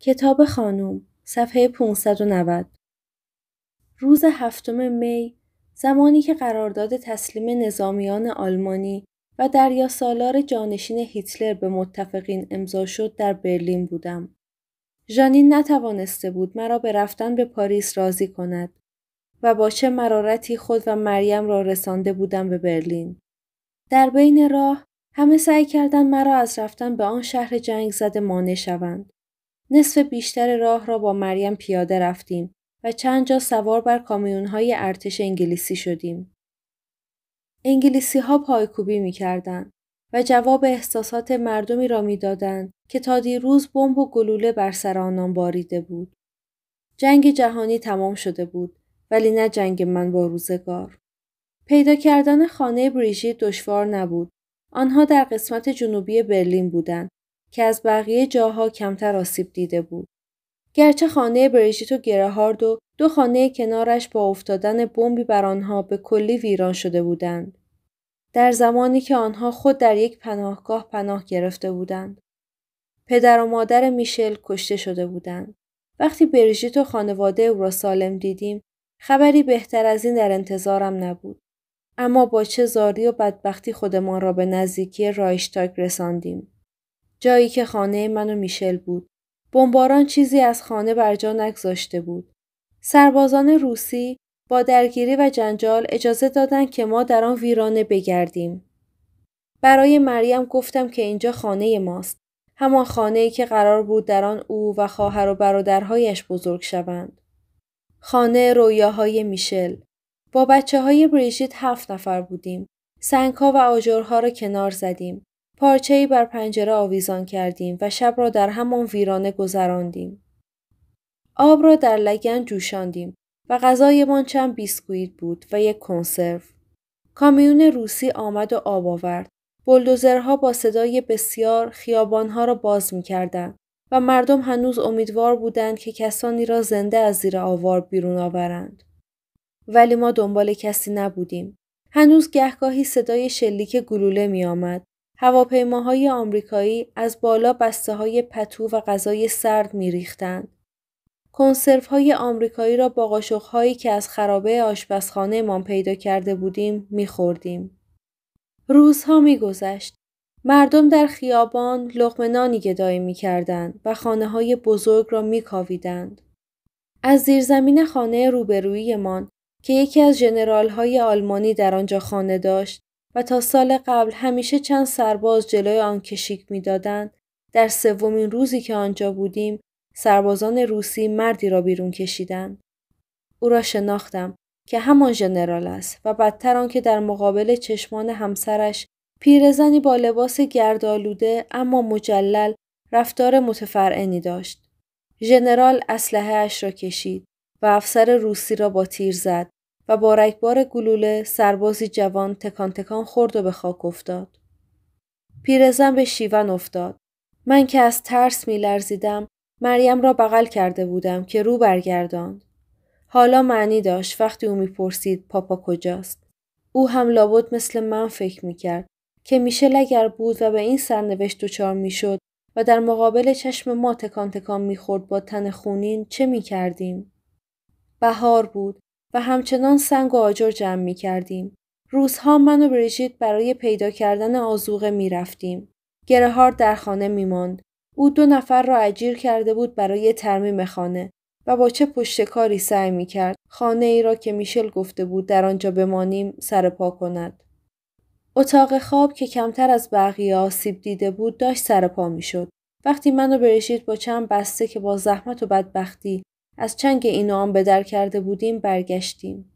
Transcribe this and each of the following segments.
کتاب خانوم صفحه 590 روز هفتم می زمانی که قرارداد تسلیم نظامیان آلمانی و دریا سالار جانشین هیتلر به متفقین امضا شد در برلین بودم. ژانین نتوانسته بود مرا به رفتن به پاریس راضی کند و با چه مرارتی خود و مریم را رسانده بودم به برلین. در بین راه همه سعی کردند مرا از رفتن به آن شهر جنگ زده مانع شوند. نصف بیشتر راه را با مریم پیاده رفتیم و چند جا سوار بر کامیونهای ارتش انگلیسی شدیم. انگلیسی ها پایکوبی می کردن و جواب احساسات مردمی را میدادند که تا دیروز بمب و گلوله بر سر آنان باریده بود. جنگ جهانی تمام شده بود ولی نه جنگ من با روزگار. پیدا کردن خانه بریژیت دشوار نبود. آنها در قسمت جنوبی برلین بودند که از بقیه جاها کمتر آسیب دیده بود. گرچه خانه بریجیت و گرهارد و دو خانه کنارش با افتادن بمبی بر آنها به کلی ویران شده بودند. در زمانی که آنها خود در یک پناهگاه پناه گرفته بودند. پدر و مادر میشل کشته شده بودند. وقتی بریژیت و خانواده او را سالم دیدیم، خبری بهتر از این در انتظارم نبود. اما با چه زاری و بدبختی خودمان را به نزدیکی رایشتاک رساندیم. جایی که خانه من و میشل بود. بمباران چیزی از خانه بر جا نگذاشته بود. سربازان روسی با درگیری و جنجال اجازه دادند که ما در آن ویرانه بگردیم. برای مریم گفتم که اینجا خانه ماست. همان خانه که قرار بود در آن او و خواهر و برادرهایش بزرگ شوند. خانه رویاهای میشل با بچه های بریژیت هفت نفر بودیم. ها و آجرها را کنار زدیم. پارچهای بر پنجره آویزان کردیم و شب را در همان ویرانه گذراندیم. آب را در لگن جوشاندیم و غذایمان چند بیسکویت بود و یک کنسرو. کامیون روسی آمد و آب آورد. بلدوزرها با صدای بسیار خیابانها را باز میکردند و مردم هنوز امیدوار بودند که کسانی را زنده از زیر آوار بیرون آورند. ولی ما دنبال کسی نبودیم. هنوز گهگاهی صدای شلیک گلوله می آمد هواپیماهای آمریکایی از بالا بسته های پتو و غذای سرد می ریختند. کنسرف های آمریکایی را با قاشق هایی که از خرابه آشپزخانه ما پیدا کرده بودیم می خوردیم. روزها می مردم در خیابان لغمنانی نانی گدایی می و خانه های بزرگ را می کاویدند. از زیرزمین خانه روبرویمان که یکی از ژنرال های آلمانی در آنجا خانه داشت و تا سال قبل همیشه چند سرباز جلوی آن کشیک میدادند در سومین روزی که آنجا بودیم سربازان روسی مردی را بیرون کشیدند او را شناختم که همان ژنرال است و بدتر آنکه در مقابل چشمان همسرش پیرزنی با لباس گردآلوده اما مجلل رفتار متفرعنی داشت ژنرال اسلحه اش را کشید و افسر روسی را با تیر زد و با رکبار گلوله سربازی جوان تکان تکان خورد و به خاک افتاد. پیرزن به شیون افتاد. من که از ترس می لرزیدم مریم را بغل کرده بودم که رو برگرداند. حالا معنی داشت وقتی او می پرسید پاپا کجاست. او هم لابد مثل من فکر می کرد که میشل اگر بود و به این سرنوشت دچار شد و در مقابل چشم ما تکان تکان خورد با تن خونین چه می کردیم؟ بهار بود و همچنان سنگ و آجر جمع می کردیم. روزها من و بریژیت برای پیدا کردن آزوقه می رفتیم. گرهار در خانه می ماند. او دو نفر را اجیر کرده بود برای ترمیم خانه و با چه پشت کاری سعی می کرد خانه ای را که میشل گفته بود در آنجا بمانیم سر پا کند. اتاق خواب که کمتر از بقیه آسیب دیده بود داشت سر پا می شد. وقتی من و با چند بسته که با زحمت و بدبختی از چنگ اینو آن به در کرده بودیم برگشتیم.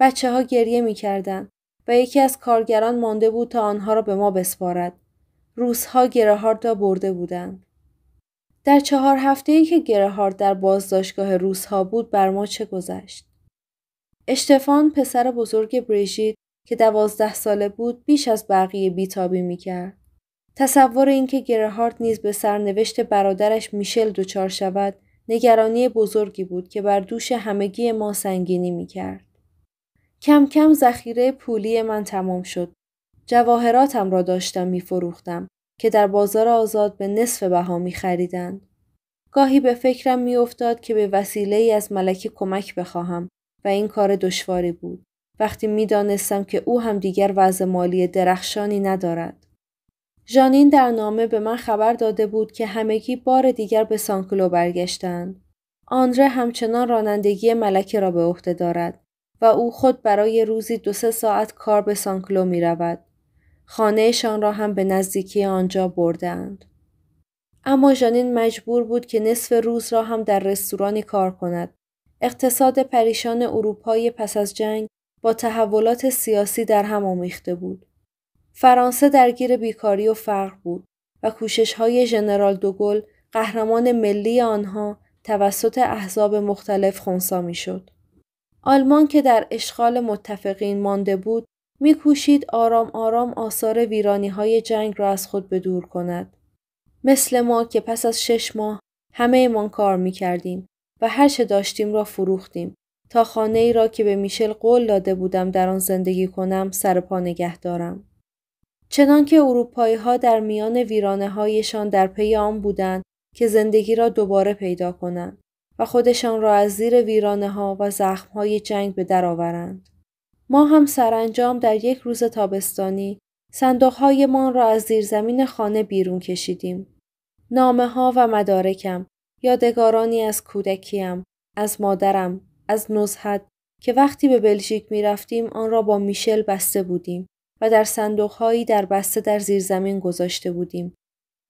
بچه ها گریه می کردن و یکی از کارگران مانده بود تا آنها را به ما بسپارد. روزها گرهارد را برده بودند. در چهار هفته ای که گرهارد در بازداشتگاه روزها بود بر ما چه گذشت؟ اشتفان پسر بزرگ بریژید که دوازده ساله بود بیش از بقیه بیتابی میکرد. تصور اینکه گرهارد نیز به سرنوشت برادرش میشل دچار شود نگرانی بزرگی بود که بر دوش همگی ما سنگینی می کرد. کم کم ذخیره پولی من تمام شد. جواهراتم را داشتم می فروختم که در بازار آزاد به نصف بها می خریدند. گاهی به فکرم می افتاد که به وسیله ای از ملکه کمک بخواهم و این کار دشواری بود. وقتی می دانستم که او هم دیگر وضع مالی درخشانی ندارد. ژانین در نامه به من خبر داده بود که همگی بار دیگر به سانکلو برگشتند. آندره همچنان رانندگی ملکه را به عهده دارد و او خود برای روزی دو سه ساعت کار به سانکلو می رود. خانهشان را هم به نزدیکی آنجا بردند. اما ژانین مجبور بود که نصف روز را هم در رستورانی کار کند. اقتصاد پریشان اروپایی پس از جنگ با تحولات سیاسی در هم آمیخته بود. فرانسه درگیر بیکاری و فقر بود و کوشش های ژنرال دوگل قهرمان ملی آنها توسط احزاب مختلف خونسا شد. آلمان که در اشغال متفقین مانده بود میکوشید آرام آرام آثار ویرانی های جنگ را از خود دور کند. مثل ما که پس از شش ماه همه ایمان کار می کردیم و هر چه داشتیم را فروختیم تا خانه ای را که به میشل قول داده بودم در آن زندگی کنم سر پا نگه دارم. چنانکه اروپایی ها در میان ویرانه هایشان در پی آن بودند که زندگی را دوباره پیدا کنند و خودشان را از زیر ویرانه ها و زخم های جنگ به درآورند. ما هم سرانجام در یک روز تابستانی صندوق هایمان را از زمین خانه بیرون کشیدیم. نامه ها و مدارکم، یادگارانی از کودکیم، از مادرم، از نزهت که وقتی به بلژیک می رفتیم آن را با میشل بسته بودیم و در صندوقهایی در بسته در زیرزمین گذاشته بودیم.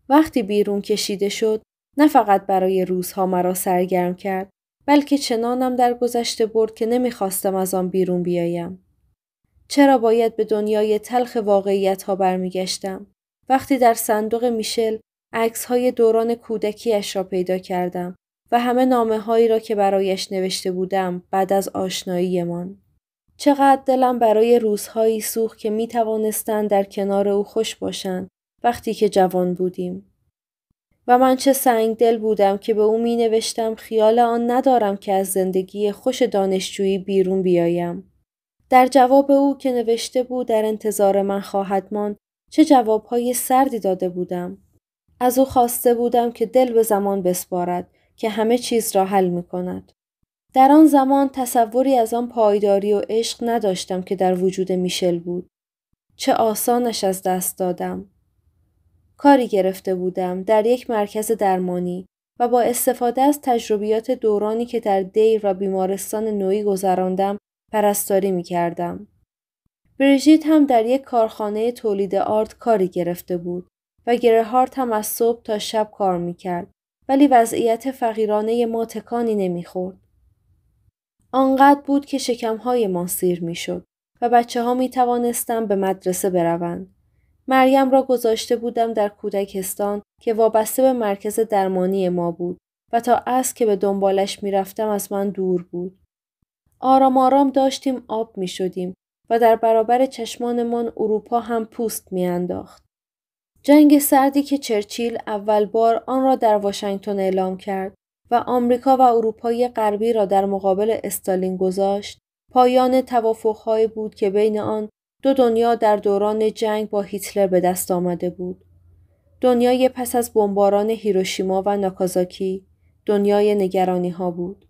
وقتی بیرون کشیده شد نه فقط برای روزها مرا سرگرم کرد بلکه چنانم در گذشته برد که نمیخواستم از آن بیرون بیایم. چرا باید به دنیای تلخ واقعیت ها برمیگشتم؟ وقتی در صندوق میشل عکس های دوران کودکیش را پیدا کردم و همه نامه هایی را که برایش نوشته بودم بعد از آشناییمان. چقدر دلم برای روزهایی سوخت که می در کنار او خوش باشند وقتی که جوان بودیم. و من چه سنگ دل بودم که به او می نوشتم خیال آن ندارم که از زندگی خوش دانشجویی بیرون بیایم. در جواب او که نوشته بود در انتظار من خواهد ماند چه جوابهای سردی داده بودم. از او خواسته بودم که دل به زمان بسپارد که همه چیز را حل می در آن زمان تصوری از آن پایداری و عشق نداشتم که در وجود میشل بود. چه آسانش از دست دادم. کاری گرفته بودم در یک مرکز درمانی و با استفاده از تجربیات دورانی که در دیر و بیمارستان نوعی گذراندم پرستاری می کردم. بریژیت هم در یک کارخانه تولید آرد کاری گرفته بود و گرهارت هم از صبح تا شب کار می کرد ولی وضعیت فقیرانه ما تکانی نمی خورد. آنقدر بود که شکمهای ما سیر میشد و بچه ها می توانستم به مدرسه بروند. مریم را گذاشته بودم در کودکستان که وابسته به مرکز درمانی ما بود و تا از که به دنبالش میرفتم از من دور بود. آرام آرام داشتیم آب می شدیم و در برابر چشمانمان اروپا هم پوست میانداخت. جنگ سردی که چرچیل اول بار آن را در واشنگتن اعلام کرد و آمریکا و اروپای غربی را در مقابل استالین گذاشت پایان توافقهایی بود که بین آن دو دنیا در دوران جنگ با هیتلر به دست آمده بود دنیای پس از بمباران هیروشیما و ناکازاکی دنیای نگرانی ها بود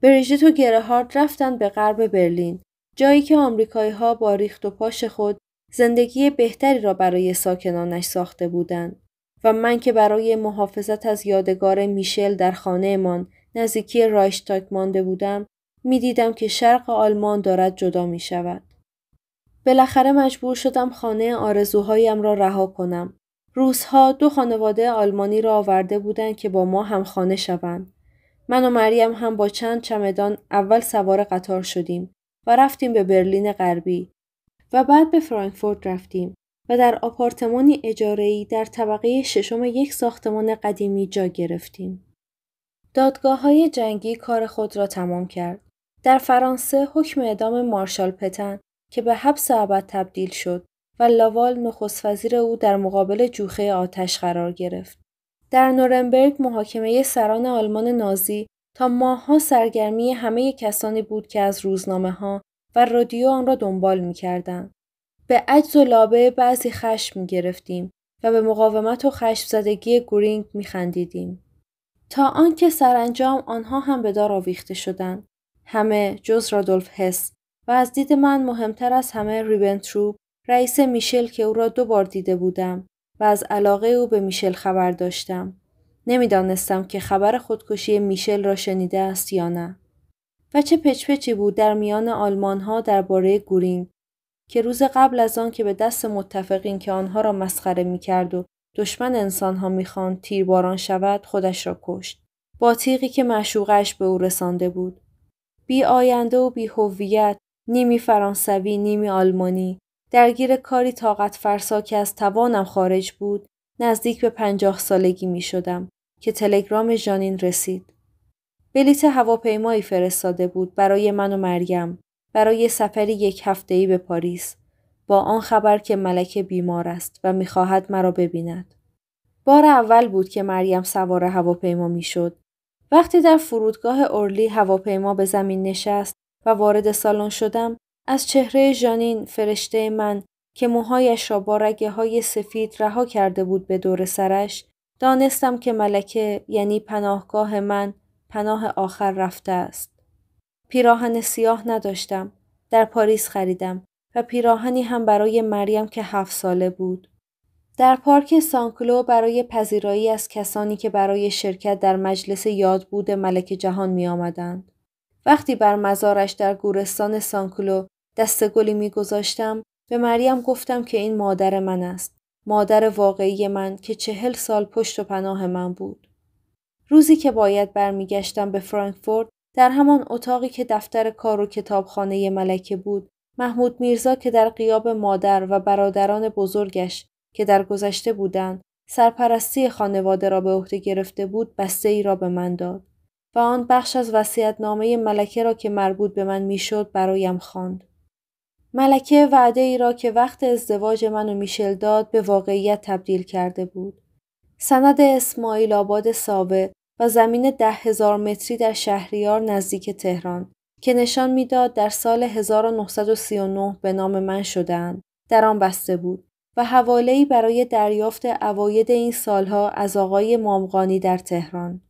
بریژیت و گرهارد رفتند به غرب برلین جایی که آمریکایی ها با ریخت و پاش خود زندگی بهتری را برای ساکنانش ساخته بودند و من که برای محافظت از یادگار میشل در خانهمان نزدیکی رایشتاک مانده بودم میدیدم که شرق آلمان دارد جدا می شود. بالاخره مجبور شدم خانه آرزوهایم را رها کنم. روزها دو خانواده آلمانی را آورده بودند که با ما هم خانه شوند. من و مریم هم با چند چمدان اول سوار قطار شدیم و رفتیم به برلین غربی و بعد به فرانکفورت رفتیم و در آپارتمانی اجاره‌ای در طبقه ششم یک ساختمان قدیمی جا گرفتیم. دادگاه های جنگی کار خود را تمام کرد. در فرانسه حکم اعدام مارشال پتن که به حبس ابد تبدیل شد و لاوال نخست وزیر او در مقابل جوخه آتش قرار گرفت. در نورنبرگ محاکمه سران آلمان نازی تا ماهها سرگرمی همه کسانی بود که از روزنامه ها و رادیو آن را دنبال می به عجز و لابه بعضی خشم گرفتیم و به مقاومت و خشم زدگی گورینگ خندیدیم. تا آنکه سرانجام آنها هم به دار آویخته شدند. همه جز رادولف هست و از دید من مهمتر از همه ریبنتروپ رئیس میشل که او را دو بار دیده بودم و از علاقه او به میشل خبر داشتم. نمیدانستم که خبر خودکشی میشل را شنیده است یا نه. و چه پچپچی بود در میان آلمان ها درباره گورینگ که روز قبل از آن که به دست متفقین که آنها را مسخره می کرد و دشمن انسانها میخواند تیرباران شود خودش را کشت با تیغی که معشوقش به او رسانده بود بی آینده و بی هویت نیمی فرانسوی نیمی آلمانی درگیر کاری طاقت فرسا که از توانم خارج بود نزدیک به پنجاه سالگی می شدم که تلگرام ژانین رسید بلیت هواپیمایی فرستاده بود برای من و مریم برای سفر یک ای به پاریس با آن خبر که ملکه بیمار است و میخواهد مرا ببیند. بار اول بود که مریم سوار هواپیما میشد. وقتی در فرودگاه اورلی هواپیما به زمین نشست و وارد سالن شدم، از چهره ژانین فرشته من که موهایش را با رگه های سفید رها کرده بود به دور سرش، دانستم که ملکه یعنی پناهگاه من پناه آخر رفته است. پیراهن سیاه نداشتم. در پاریس خریدم و پیراهنی هم برای مریم که هفت ساله بود. در پارک سانکلو برای پذیرایی از کسانی که برای شرکت در مجلس یاد بود ملک جهان می آمدند. وقتی بر مزارش در گورستان سانکلو دست گلی می گذاشتم به مریم گفتم که این مادر من است. مادر واقعی من که چهل سال پشت و پناه من بود. روزی که باید برمیگشتم به فرانکفورت در همان اتاقی که دفتر کار و کتابخانه ملکه بود محمود میرزا که در قیاب مادر و برادران بزرگش که در گذشته بودند سرپرستی خانواده را به عهده گرفته بود بسته ای را به من داد و آن بخش از نامه ملکه را که مربوط به من میشد برایم خواند ملکه وعده ای را که وقت ازدواج من و میشل داد به واقعیت تبدیل کرده بود سند اسماعیل آباد ثابت و زمین ده هزار متری در شهریار نزدیک تهران که نشان میداد در سال 1939 به نام من شدند در آن بسته بود و ای برای دریافت اواید این سالها از آقای مامغانی در تهران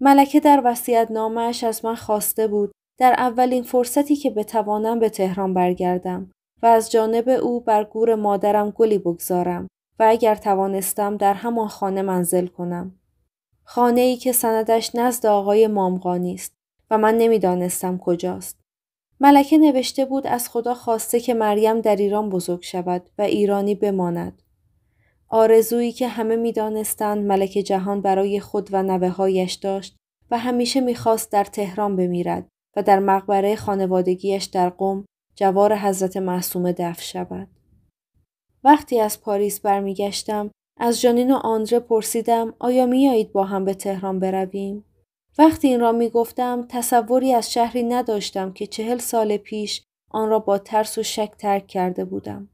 ملکه در وصیت نامش از من خواسته بود در اولین فرصتی که بتوانم به تهران برگردم و از جانب او بر گور مادرم گلی بگذارم و اگر توانستم در همان خانه منزل کنم خانه ای که سندش نزد آقای مامقانی است و من نمیدانستم کجاست. ملکه نوشته بود از خدا خواسته که مریم در ایران بزرگ شود و ایرانی بماند. آرزویی که همه میدانستند ملک جهان برای خود و نوههایش داشت و همیشه میخواست در تهران بمیرد و در مقبره خانوادگیش در قم جوار حضرت معصومه دفن شود. وقتی از پاریس برمیگشتم از جانین و آندره پرسیدم آیا میایید با هم به تهران برویم؟ وقتی این را می گفتم تصوری از شهری نداشتم که چهل سال پیش آن را با ترس و شک ترک کرده بودم.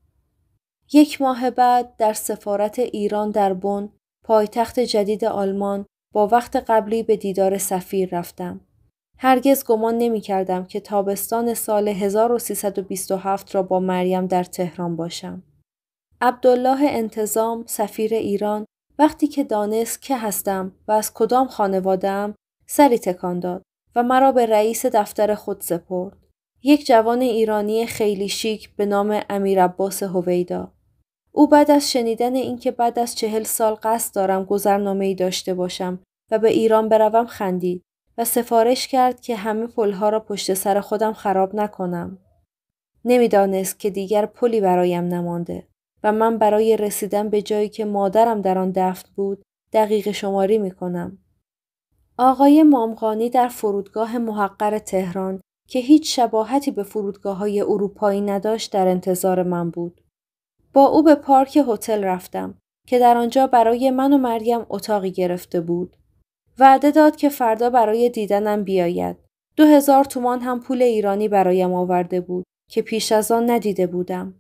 یک ماه بعد در سفارت ایران در بن پایتخت جدید آلمان با وقت قبلی به دیدار سفیر رفتم. هرگز گمان نمی کردم که تابستان سال 1327 را با مریم در تهران باشم. عبدالله انتظام سفیر ایران وقتی که دانست که هستم و از کدام خانوادهام سری تکان داد و مرا به رئیس دفتر خود سپرد. یک جوان ایرانی خیلی شیک به نام امیر عباس هویدا. او بعد از شنیدن اینکه بعد از چهل سال قصد دارم گذرنامه ای داشته باشم و به ایران بروم خندید و سفارش کرد که همه پلها را پشت سر خودم خراب نکنم. نمیدانست که دیگر پلی برایم نمانده. و من برای رسیدن به جایی که مادرم در آن دفن بود دقیق شماری می کنم. آقای مامغانی در فرودگاه محقر تهران که هیچ شباهتی به فرودگاه های اروپایی نداشت در انتظار من بود. با او به پارک هتل رفتم که در آنجا برای من و مریم اتاقی گرفته بود. وعده داد که فردا برای دیدنم بیاید. دو هزار تومان هم پول ایرانی برایم آورده بود که پیش از آن ندیده بودم.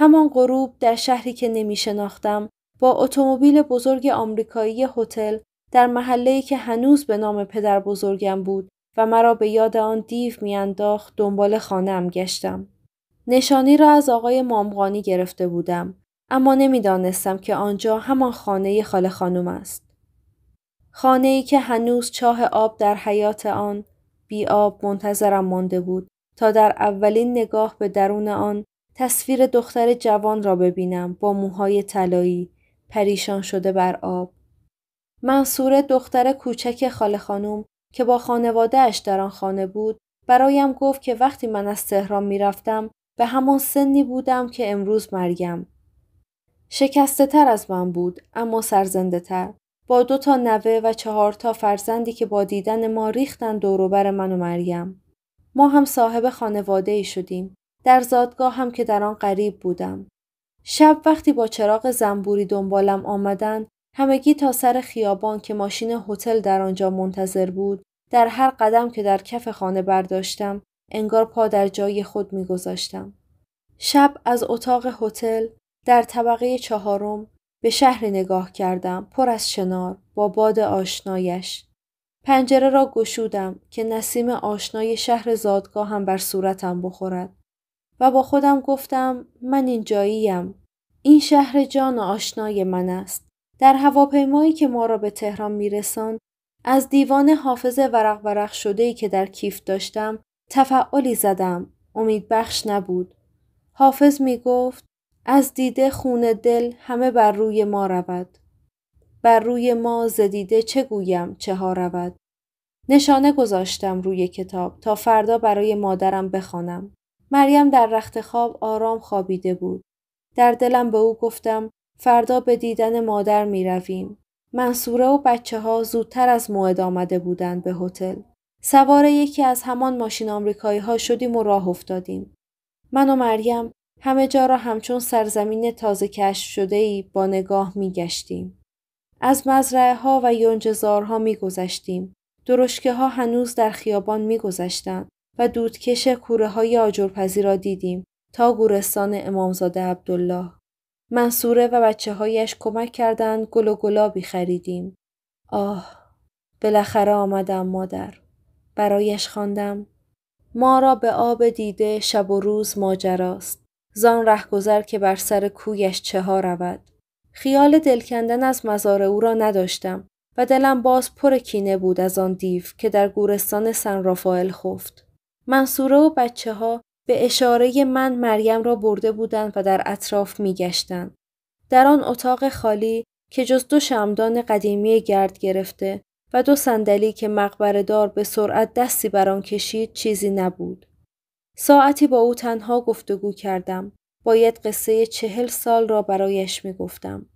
همان غروب در شهری که نمی شناختم با اتومبیل بزرگ آمریکایی هتل در محله که هنوز به نام پدر بزرگم بود و مرا به یاد آن دیو میانداخت دنبال ام گشتم. نشانی را از آقای مامغانی گرفته بودم اما نمیدانستم که آنجا همان خانه خاله خانم است. خانه ای که هنوز چاه آب در حیات آن بی آب منتظرم مانده بود تا در اولین نگاه به درون آن تصویر دختر جوان را ببینم با موهای طلایی پریشان شده بر آب. منصوره دختر کوچک خاله خانم که با خانوادهش در آن خانه بود برایم گفت که وقتی من از تهران میرفتم به همان سنی بودم که امروز مریم. شکسته تر از من بود اما سرزنده تر. با دو تا نوه و چهار تا فرزندی که با دیدن ما ریختن دوروبر من و مریم. ما هم صاحب خانواده ای شدیم. در زادگاه هم که در آن غریب بودم. شب وقتی با چراغ زنبوری دنبالم آمدند همگی تا سر خیابان که ماشین هتل در آنجا منتظر بود در هر قدم که در کف خانه برداشتم انگار پا در جای خود میگذاشتم شب از اتاق هتل در طبقه چهارم به شهر نگاه کردم پر از شنار با باد آشنایش پنجره را گشودم که نسیم آشنای شهر زادگاه هم بر صورتم بخورد و با خودم گفتم من جاییم. این شهر جان آشنای من است. در هواپیمایی که ما را به تهران میرساند از دیوان حافظ ورق ورق شده ای که در کیف داشتم تفعالی زدم امید بخش نبود حافظ می گفت از دیده خون دل همه بر روی ما رود بر روی ما ز دیده چه گویم چه ها رود نشانه گذاشتم روی کتاب تا فردا برای مادرم بخوانم مریم در رخت خواب آرام خوابیده بود. در دلم به او گفتم فردا به دیدن مادر می رویم. منصوره و بچه ها زودتر از موعد آمده بودند به هتل. سوار یکی از همان ماشین آمریکایی ها شدیم و راه افتادیم. من و مریم همه جا را همچون سرزمین تازه کشف شده ای با نگاه می گشتیم. از مزرعه ها و یونجهزارها می گذشتیم. درشکه ها هنوز در خیابان می گذشتند. و دودکش کوره های آجرپزی را دیدیم تا گورستان امامزاده عبدالله. منصوره و بچه هایش کمک کردند گل و گلابی خریدیم. آه، بالاخره آمدم مادر. برایش خواندم ما را به آب دیده شب و روز ماجراست. زان رهگذر که بر سر کویش چه ها رود. خیال دلکندن از مزار او را نداشتم و دلم باز پر کینه بود از آن دیو که در گورستان سن رافائل خفت. منصوره و بچه ها به اشاره من مریم را برده بودند و در اطراف می در آن اتاق خالی که جز دو شمدان قدیمی گرد گرفته و دو صندلی که مقبر دار به سرعت دستی بر آن کشید چیزی نبود. ساعتی با او تنها گفتگو کردم. باید قصه چهل سال را برایش می گفتم.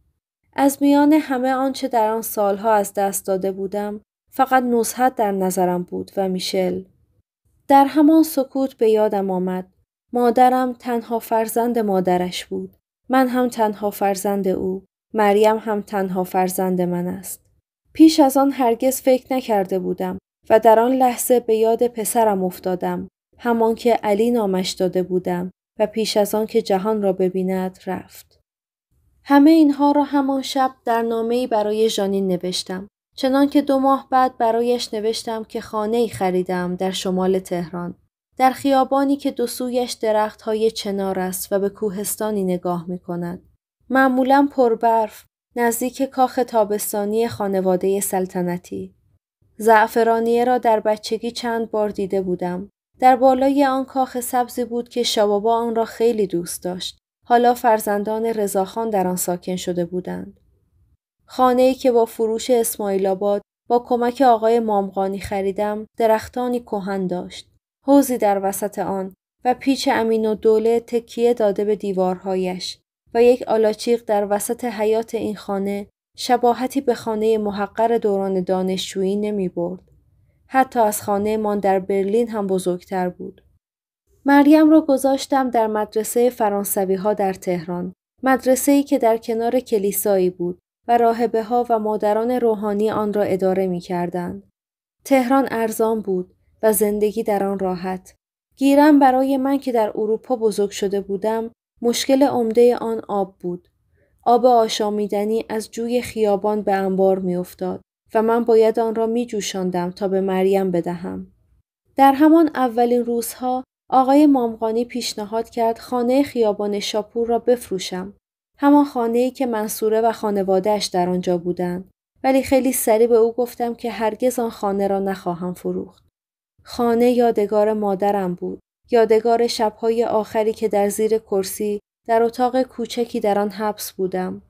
از میان همه آنچه در آن سالها از دست داده بودم فقط نزهت در نظرم بود و میشل. در همان سکوت به یادم آمد. مادرم تنها فرزند مادرش بود. من هم تنها فرزند او. مریم هم تنها فرزند من است. پیش از آن هرگز فکر نکرده بودم و در آن لحظه به یاد پسرم افتادم. همان که علی نامش داده بودم و پیش از آن که جهان را ببیند رفت. همه اینها را همان شب در نامه‌ای برای ژانین نوشتم چنان که دو ماه بعد برایش نوشتم که خانه ای خریدم در شمال تهران. در خیابانی که دو سویش درخت های چنار است و به کوهستانی نگاه می کند. معمولا پربرف نزدیک کاخ تابستانی خانواده سلطنتی. زعفرانیه را در بچگی چند بار دیده بودم. در بالای آن کاخ سبزی بود که شبابا آن را خیلی دوست داشت. حالا فرزندان رضاخان در آن ساکن شده بودند. خانه‌ای که با فروش اسماعیل آباد با کمک آقای مامغانی خریدم درختانی کهن داشت. حوزی در وسط آن و پیچ امین و دوله تکیه داده به دیوارهایش و یک آلاچیق در وسط حیات این خانه شباهتی به خانه محقر دوران دانشجویی نمی برد. حتی از خانه من در برلین هم بزرگتر بود. مریم را گذاشتم در مدرسه فرانسوی ها در تهران. مدرسه ای که در کنار کلیسایی بود و راهبه ها و مادران روحانی آن را اداره می کردن تهران ارزان بود و زندگی در آن راحت. گیرم برای من که در اروپا بزرگ شده بودم مشکل عمده آن آب بود. آب آشامیدنی از جوی خیابان به انبار میافتاد و من باید آن را می جوشندم تا به مریم بدهم. در همان اولین روزها آقای مامقانی پیشنهاد کرد خانه خیابان شاپور را بفروشم همان ای که منصوره و خانوادهش در آنجا بودند ولی خیلی سریع به او گفتم که هرگز آن خانه را نخواهم فروخت خانه یادگار مادرم بود یادگار شبهای آخری که در زیر کرسی در اتاق کوچکی در آن حبس بودم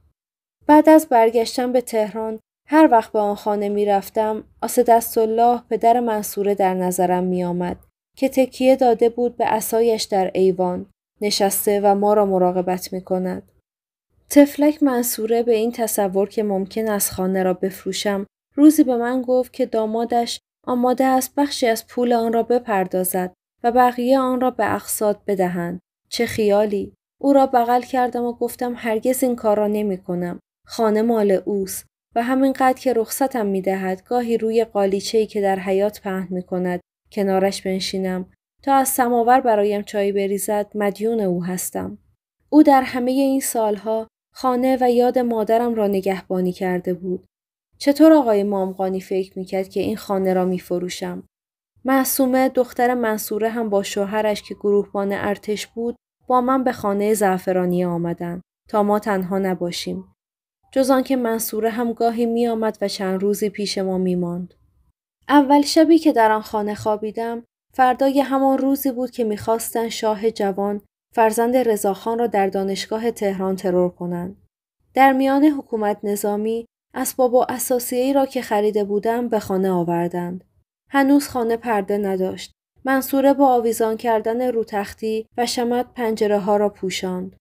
بعد از برگشتم به تهران هر وقت به آن خانه می رفتم دست الله پدر منصوره در نظرم می آمد که تکیه داده بود به اسایش در ایوان نشسته و ما را مراقبت می کند. تفلک منصوره به این تصور که ممکن است خانه را بفروشم روزی به من گفت که دامادش آماده است بخشی از پول آن را بپردازد و بقیه آن را به اقساط بدهند چه خیالی او را بغل کردم و گفتم هرگز این کار را نمی کنم. خانه مال اوست و همینقدر که رخصتم می دهد گاهی روی ای که در حیات پهن می کند کنارش بنشینم تا از سماور برایم چای بریزد مدیون او هستم. او در همه این سالها خانه و یاد مادرم را نگهبانی کرده بود. چطور آقای مامقانی فکر میکرد که این خانه را میفروشم؟ محسومه، دختر منصوره هم با شوهرش که گروهبان ارتش بود با من به خانه زعفرانی آمدن تا ما تنها نباشیم. جز آنکه منصوره هم گاهی می و چند روزی پیش ما می ماند. اول شبی که در آن خانه خوابیدم فردای همان روزی بود که میخواستن شاه جوان فرزند رضاخان را در دانشگاه تهران ترور کنند. در میان حکومت نظامی اسباب و ای را که خریده بودم به خانه آوردند. هنوز خانه پرده نداشت. منصوره با آویزان کردن روتختی و شمت پنجره ها را پوشاند.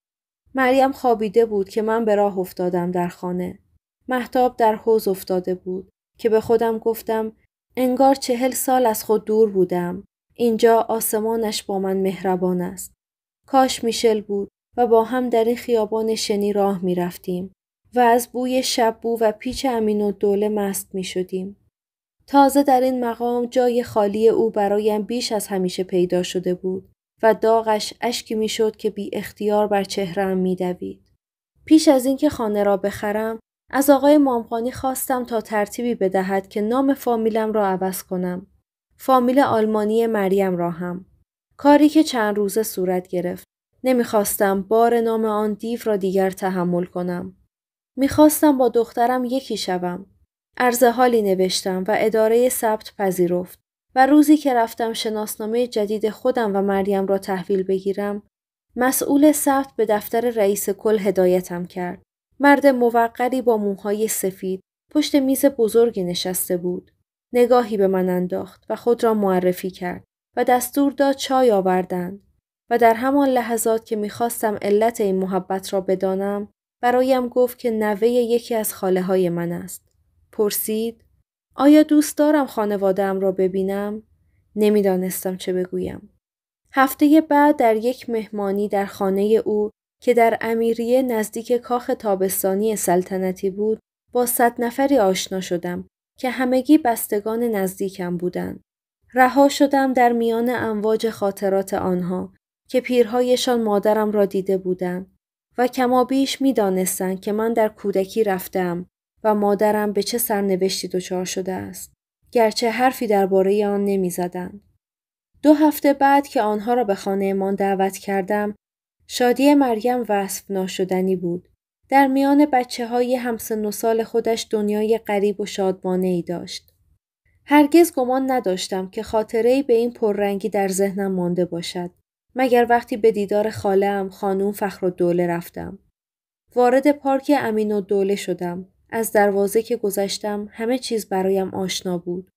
مریم خوابیده بود که من به راه افتادم در خانه. محتاب در حوز افتاده بود که به خودم گفتم انگار چهل سال از خود دور بودم. اینجا آسمانش با من مهربان است. کاش میشل بود و با هم در این خیابان شنی راه میرفتیم و از بوی شبو و پیچ امین و دوله مست می شدیم. تازه در این مقام جای خالی او برایم بیش از همیشه پیدا شده بود و داغش اشکی میشد که بی اختیار بر چهرم میدوید. پیش از اینکه خانه را بخرم از آقای مامخانی خواستم تا ترتیبی بدهد که نام فامیلم را عوض کنم. فامیل آلمانی مریم را هم. کاری که چند روزه صورت گرفت. نمیخواستم بار نام آن دیو را دیگر تحمل کنم. میخواستم با دخترم یکی شوم. عرض حالی نوشتم و اداره ثبت پذیرفت و روزی که رفتم شناسنامه جدید خودم و مریم را تحویل بگیرم مسئول ثبت به دفتر رئیس کل هدایتم کرد. مرد موقری با موهای سفید پشت میز بزرگی نشسته بود. نگاهی به من انداخت و خود را معرفی کرد. و دستور داد چای آوردند و در همان لحظات که میخواستم علت این محبت را بدانم برایم گفت که نوه یکی از خاله های من است. پرسید آیا دوست دارم خانواده را ببینم؟ نمیدانستم چه بگویم. هفته بعد در یک مهمانی در خانه او که در امیریه نزدیک کاخ تابستانی سلطنتی بود با صد نفری آشنا شدم که همگی بستگان نزدیکم بودند. رها شدم در میان امواج خاطرات آنها که پیرهایشان مادرم را دیده بودند و کما می دانستن که من در کودکی رفتم و مادرم به چه سرنوشتی دچار شده است. گرچه حرفی درباره آن نمی زدن. دو هفته بعد که آنها را به خانه من دعوت کردم، شادی مریم وصف ناشدنی بود. در میان بچه های همسن و سال خودش دنیای غریب و شادمانه ای داشت. هرگز گمان نداشتم که ای به این پررنگی در ذهنم مانده باشد. مگر وقتی به دیدار ام خانوم فخر دوله رفتم. وارد پارک امین و دوله شدم. از دروازه که گذشتم همه چیز برایم آشنا بود.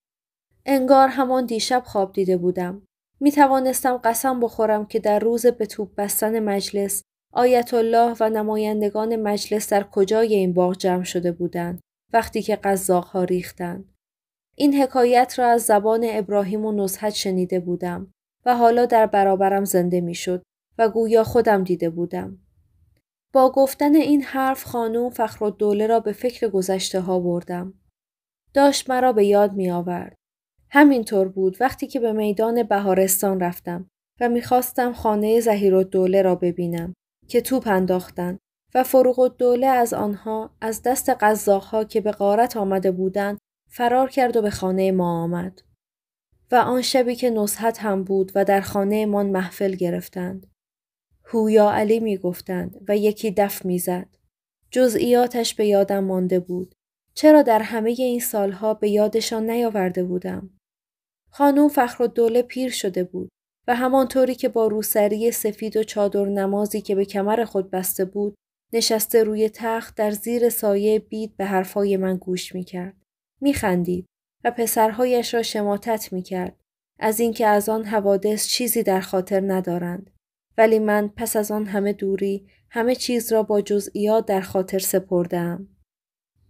انگار همان دیشب خواب دیده بودم. می توانستم قسم بخورم که در روز به توپ بستن مجلس آیت الله و نمایندگان مجلس در کجای این باغ جمع شده بودند وقتی که ها ریختند. این حکایت را از زبان ابراهیم و نزهت شنیده بودم و حالا در برابرم زنده می شد و گویا خودم دیده بودم. با گفتن این حرف خانوم فخر دوله را به فکر گذشته ها بردم. داشت مرا به یاد می آورد. همینطور بود وقتی که به میدان بهارستان رفتم و میخواستم خانه زهیر دوله را ببینم که توپ انداختند و فروغ دوله از آنها از دست ها که به غارت آمده بودند فرار کرد و به خانه ما آمد. و آن شبی که نصحت هم بود و در خانه ما محفل گرفتند. هویا علی می گفتند و یکی دف می زد. جزئیاتش به یادم مانده بود. چرا در همه این سالها به یادشان نیاورده بودم؟ خانم فخر و دوله پیر شده بود و همانطوری که با روسری سفید و چادر نمازی که به کمر خود بسته بود نشسته روی تخت در زیر سایه بید به حرفای من گوش می کرد. میخندید و پسرهایش را شماتت میکرد از اینکه از آن حوادث چیزی در خاطر ندارند ولی من پس از آن همه دوری همه چیز را با جزئیات در خاطر سپردم.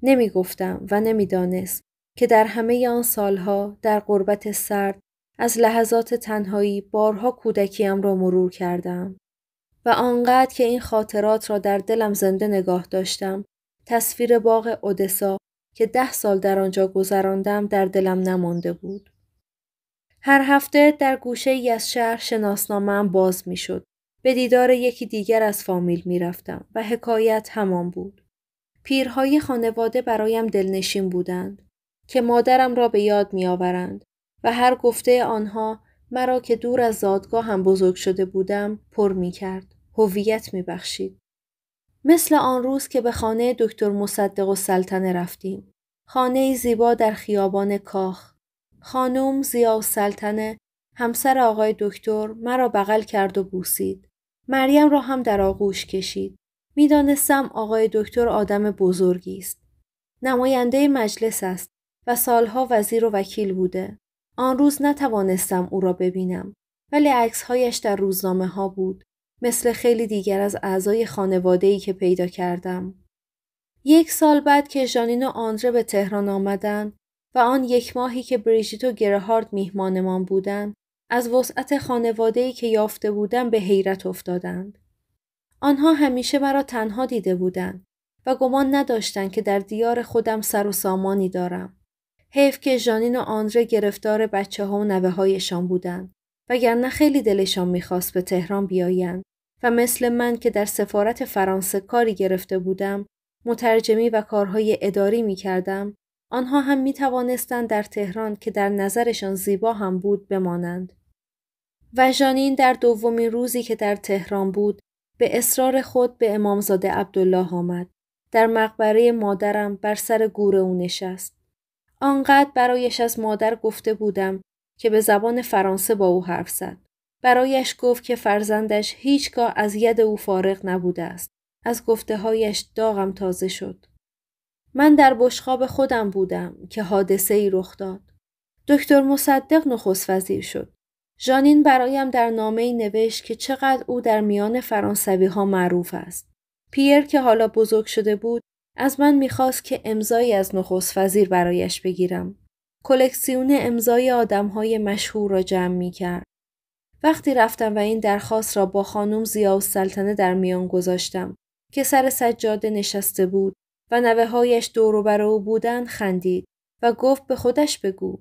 نمی گفتم و نمیدانست که در همه آن سالها در قربت سرد از لحظات تنهایی بارها کودکیم را مرور کردم و آنقدر که این خاطرات را در دلم زنده نگاه داشتم تصویر باغ اودسا که ده سال در آنجا گذراندم در دلم نمانده بود. هر هفته در گوشه ای از شهر شناسنامم باز می شد. به دیدار یکی دیگر از فامیل می رفتم و حکایت همان بود. پیرهای خانواده برایم دلنشین بودند که مادرم را به یاد می آورند و هر گفته آنها مرا که دور از زادگاه هم بزرگ شده بودم پر می کرد. هویت می بخشید. مثل آن روز که به خانه دکتر مصدق و سلطنه رفتیم. خانه زیبا در خیابان کاخ. خانم زیا و سلطنه همسر آقای دکتر مرا بغل کرد و بوسید. مریم را هم در آغوش کشید. میدانستم آقای دکتر آدم بزرگی است. نماینده مجلس است و سالها وزیر و وکیل بوده. آن روز نتوانستم او را ببینم ولی عکسهایش در روزنامه ها بود. مثل خیلی دیگر از اعضای ای که پیدا کردم. یک سال بعد که ژانین و آندره به تهران آمدند و آن یک ماهی که بریژیت و گرهارد میهمانمان بودند، از وسعت ای که یافته بودم به حیرت افتادند. آنها همیشه مرا تنها دیده بودند و گمان نداشتند که در دیار خودم سر و سامانی دارم. حیف که ژانین و آندره گرفتار بچه ها و نوه هایشان بودند وگرنه خیلی دلشان میخواست به تهران بیایند و مثل من که در سفارت فرانسه کاری گرفته بودم مترجمی و کارهای اداری می کردم آنها هم می در تهران که در نظرشان زیبا هم بود بمانند. و ژانین در دومین روزی که در تهران بود به اصرار خود به امامزاده عبدالله آمد. در مقبره مادرم بر سر گور او نشست. آنقدر برایش از مادر گفته بودم که به زبان فرانسه با او حرف زد. برایش گفت که فرزندش هیچگاه از ید او فارغ نبوده است. از گفته هایش داغم تازه شد. من در بشخاب خودم بودم که حادثه ای رخ داد. دکتر مصدق نخست وزیر شد. ژانین برایم در نامه ای نوشت که چقدر او در میان فرانسوی ها معروف است. پیر که حالا بزرگ شده بود از من میخواست که امضایی از نخست برایش بگیرم. کلکسیون امضای های مشهور را جمع می کرد. وقتی رفتم و این درخواست را با خانم زیا و سلطنه در میان گذاشتم که سر سجاده نشسته بود و نوه هایش دور او بودن خندید و گفت به خودش بگو.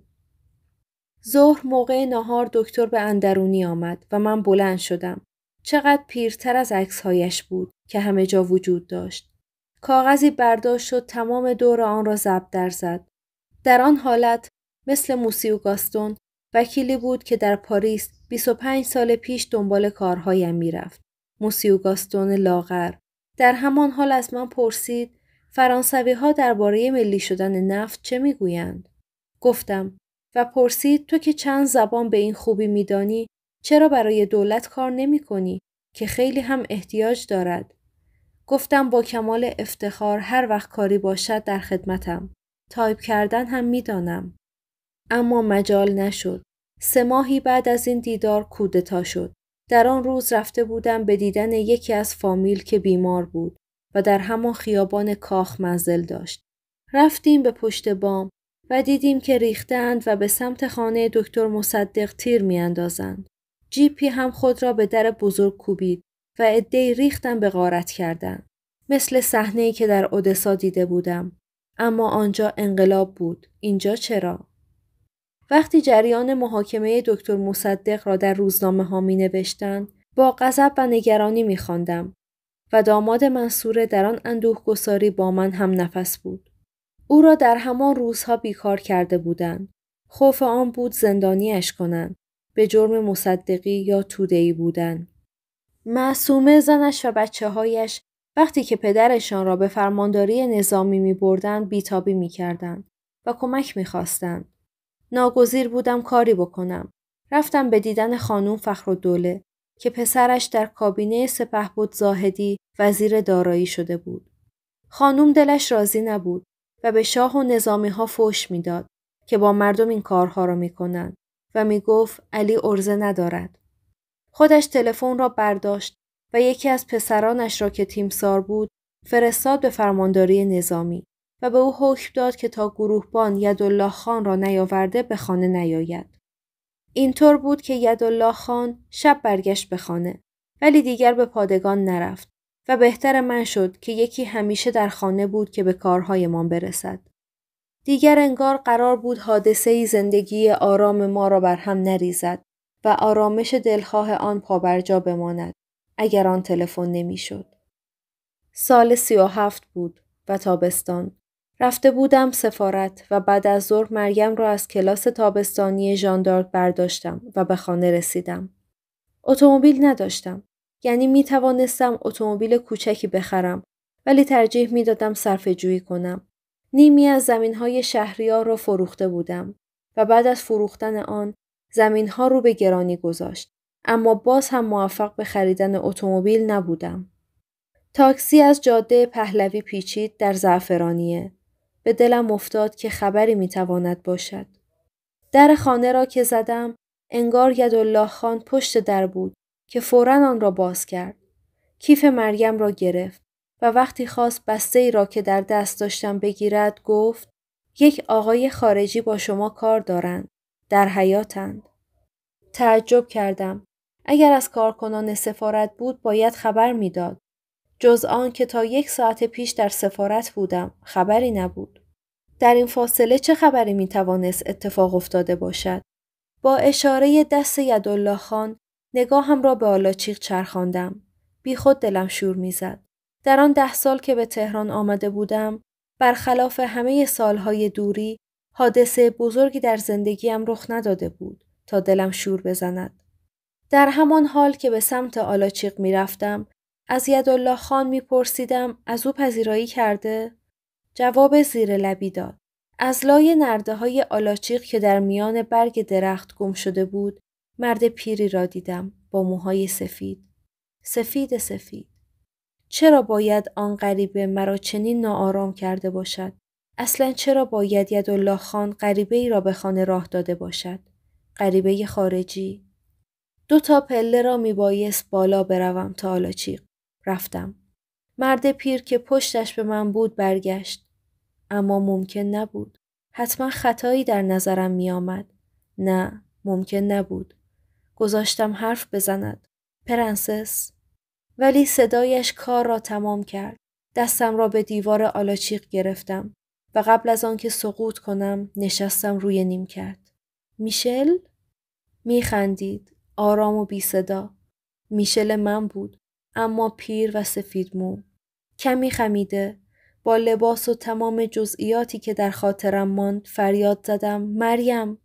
ظهر موقع نهار دکتر به اندرونی آمد و من بلند شدم. چقدر پیرتر از عکسهایش بود که همه جا وجود داشت. کاغذی برداشت شد تمام دور آن را ضبط در زد. در آن حالت مثل موسی و گاستون وکیلی بود که در پاریس 25 سال پیش دنبال کارهایم میرفت. موسیو گاستون لاغر. در همان حال از من پرسید فرانسوی ها درباره ملی شدن نفت چه میگویند؟ گفتم و پرسید تو که چند زبان به این خوبی میدانی چرا برای دولت کار نمی کنی که خیلی هم احتیاج دارد؟ گفتم با کمال افتخار هر وقت کاری باشد در خدمتم. تایپ کردن هم میدانم. اما مجال نشد. سه ماهی بعد از این دیدار کودتا شد. در آن روز رفته بودم به دیدن یکی از فامیل که بیمار بود و در همان خیابان کاخ منزل داشت. رفتیم به پشت بام و دیدیم که ریختند و به سمت خانه دکتر مصدق تیر میاندازند. جیپی هم خود را به در بزرگ کوبید و عدهای ریختن به غارت کردند. مثل صحنه‌ای که در اودسا دیده بودم. اما آنجا انقلاب بود. اینجا چرا؟ وقتی جریان محاکمه دکتر مصدق را در روزنامه ها می با غضب و نگرانی می خواندم و داماد منصوره در آن اندوه گساری با من هم نفس بود. او را در همان روزها بیکار کرده بودند. خوف آن بود زندانیش کنند به جرم مصدقی یا تودهی بودن. معصومه زنش و بچه هایش وقتی که پدرشان را به فرمانداری نظامی می بردن بیتابی می کردن و کمک می ناگزیر بودم کاری بکنم. رفتم به دیدن خانم دوله که پسرش در کابینه سپه بود زاهدی وزیر دارایی شده بود. خانوم دلش راضی نبود و به شاه و نظامی ها فوش میداد که با مردم این کارها را میکنند و میگفت علی ارزه ندارد. خودش تلفن را برداشت و یکی از پسرانش را که تیمسار بود فرستاد به فرمانداری نظامی. و به او حکم داد که تا گروهبان یدالله خان را نیاورده به خانه نیاید. اینطور بود که یدالله خان شب برگشت به خانه ولی دیگر به پادگان نرفت و بهتر من شد که یکی همیشه در خانه بود که به کارهایمان برسد. دیگر انگار قرار بود حادثه زندگی آرام ما را بر هم نریزد و آرامش دلخواه آن پابرجا بماند اگر آن تلفن نمیشد. سال سی و هفت بود و تابستان رفته بودم سفارت و بعد از ظهر مریم را از کلاس تابستانی ژاندارک برداشتم و به خانه رسیدم. اتومبیل نداشتم. یعنی می توانستم اتومبیل کوچکی بخرم ولی ترجیح می دادم صرف جویی کنم. نیمی از زمین های شهریار را فروخته بودم و بعد از فروختن آن زمین ها رو به گرانی گذاشت. اما باز هم موفق به خریدن اتومبیل نبودم. تاکسی از جاده پهلوی پیچید در زعفرانیه. به دلم افتاد که خبری میتواند باشد. در خانه را که زدم انگار یدالله خان پشت در بود که فورا آن را باز کرد. کیف مریم را گرفت و وقتی خواست بسته ای را که در دست داشتم بگیرد گفت یک آقای خارجی با شما کار دارند. در حیاتند. تعجب کردم. اگر از کارکنان سفارت بود باید خبر میداد. جز آن که تا یک ساعت پیش در سفارت بودم خبری نبود در این فاصله چه خبری می توانست اتفاق افتاده باشد با اشاره دست یدالله خان نگاهم را به آلاچیق چرخاندم بی خود دلم شور میزد در آن ده سال که به تهران آمده بودم برخلاف همه سالهای دوری حادثه بزرگی در زندگیم رخ نداده بود تا دلم شور بزند در همان حال که به سمت آلاچیق می رفتم از یدالله خان میپرسیدم از او پذیرایی کرده؟ جواب زیر لبی داد. از لای نرده های آلاچیق که در میان برگ درخت گم شده بود، مرد پیری را دیدم با موهای سفید. سفید سفید. چرا باید آن غریبه مرا چنین ناآرام کرده باشد؟ اصلا چرا باید یدالله خان غریبه ای را به خانه راه داده باشد؟ غریبه خارجی؟ دو تا پله را می بالا بروم تا آلاچیق. رفتم. مرد پیر که پشتش به من بود برگشت. اما ممکن نبود. حتما خطایی در نظرم می آمد. نه، ممکن نبود. گذاشتم حرف بزند. پرنسس. ولی صدایش کار را تمام کرد. دستم را به دیوار آلاچیق گرفتم و قبل از آنکه سقوط کنم نشستم روی نیم کرد. میشل؟ میخندید. آرام و بی صدا. میشل من بود. اما پیر و سفید مو. کمی خمیده با لباس و تمام جزئیاتی که در خاطرم ماند فریاد زدم مریم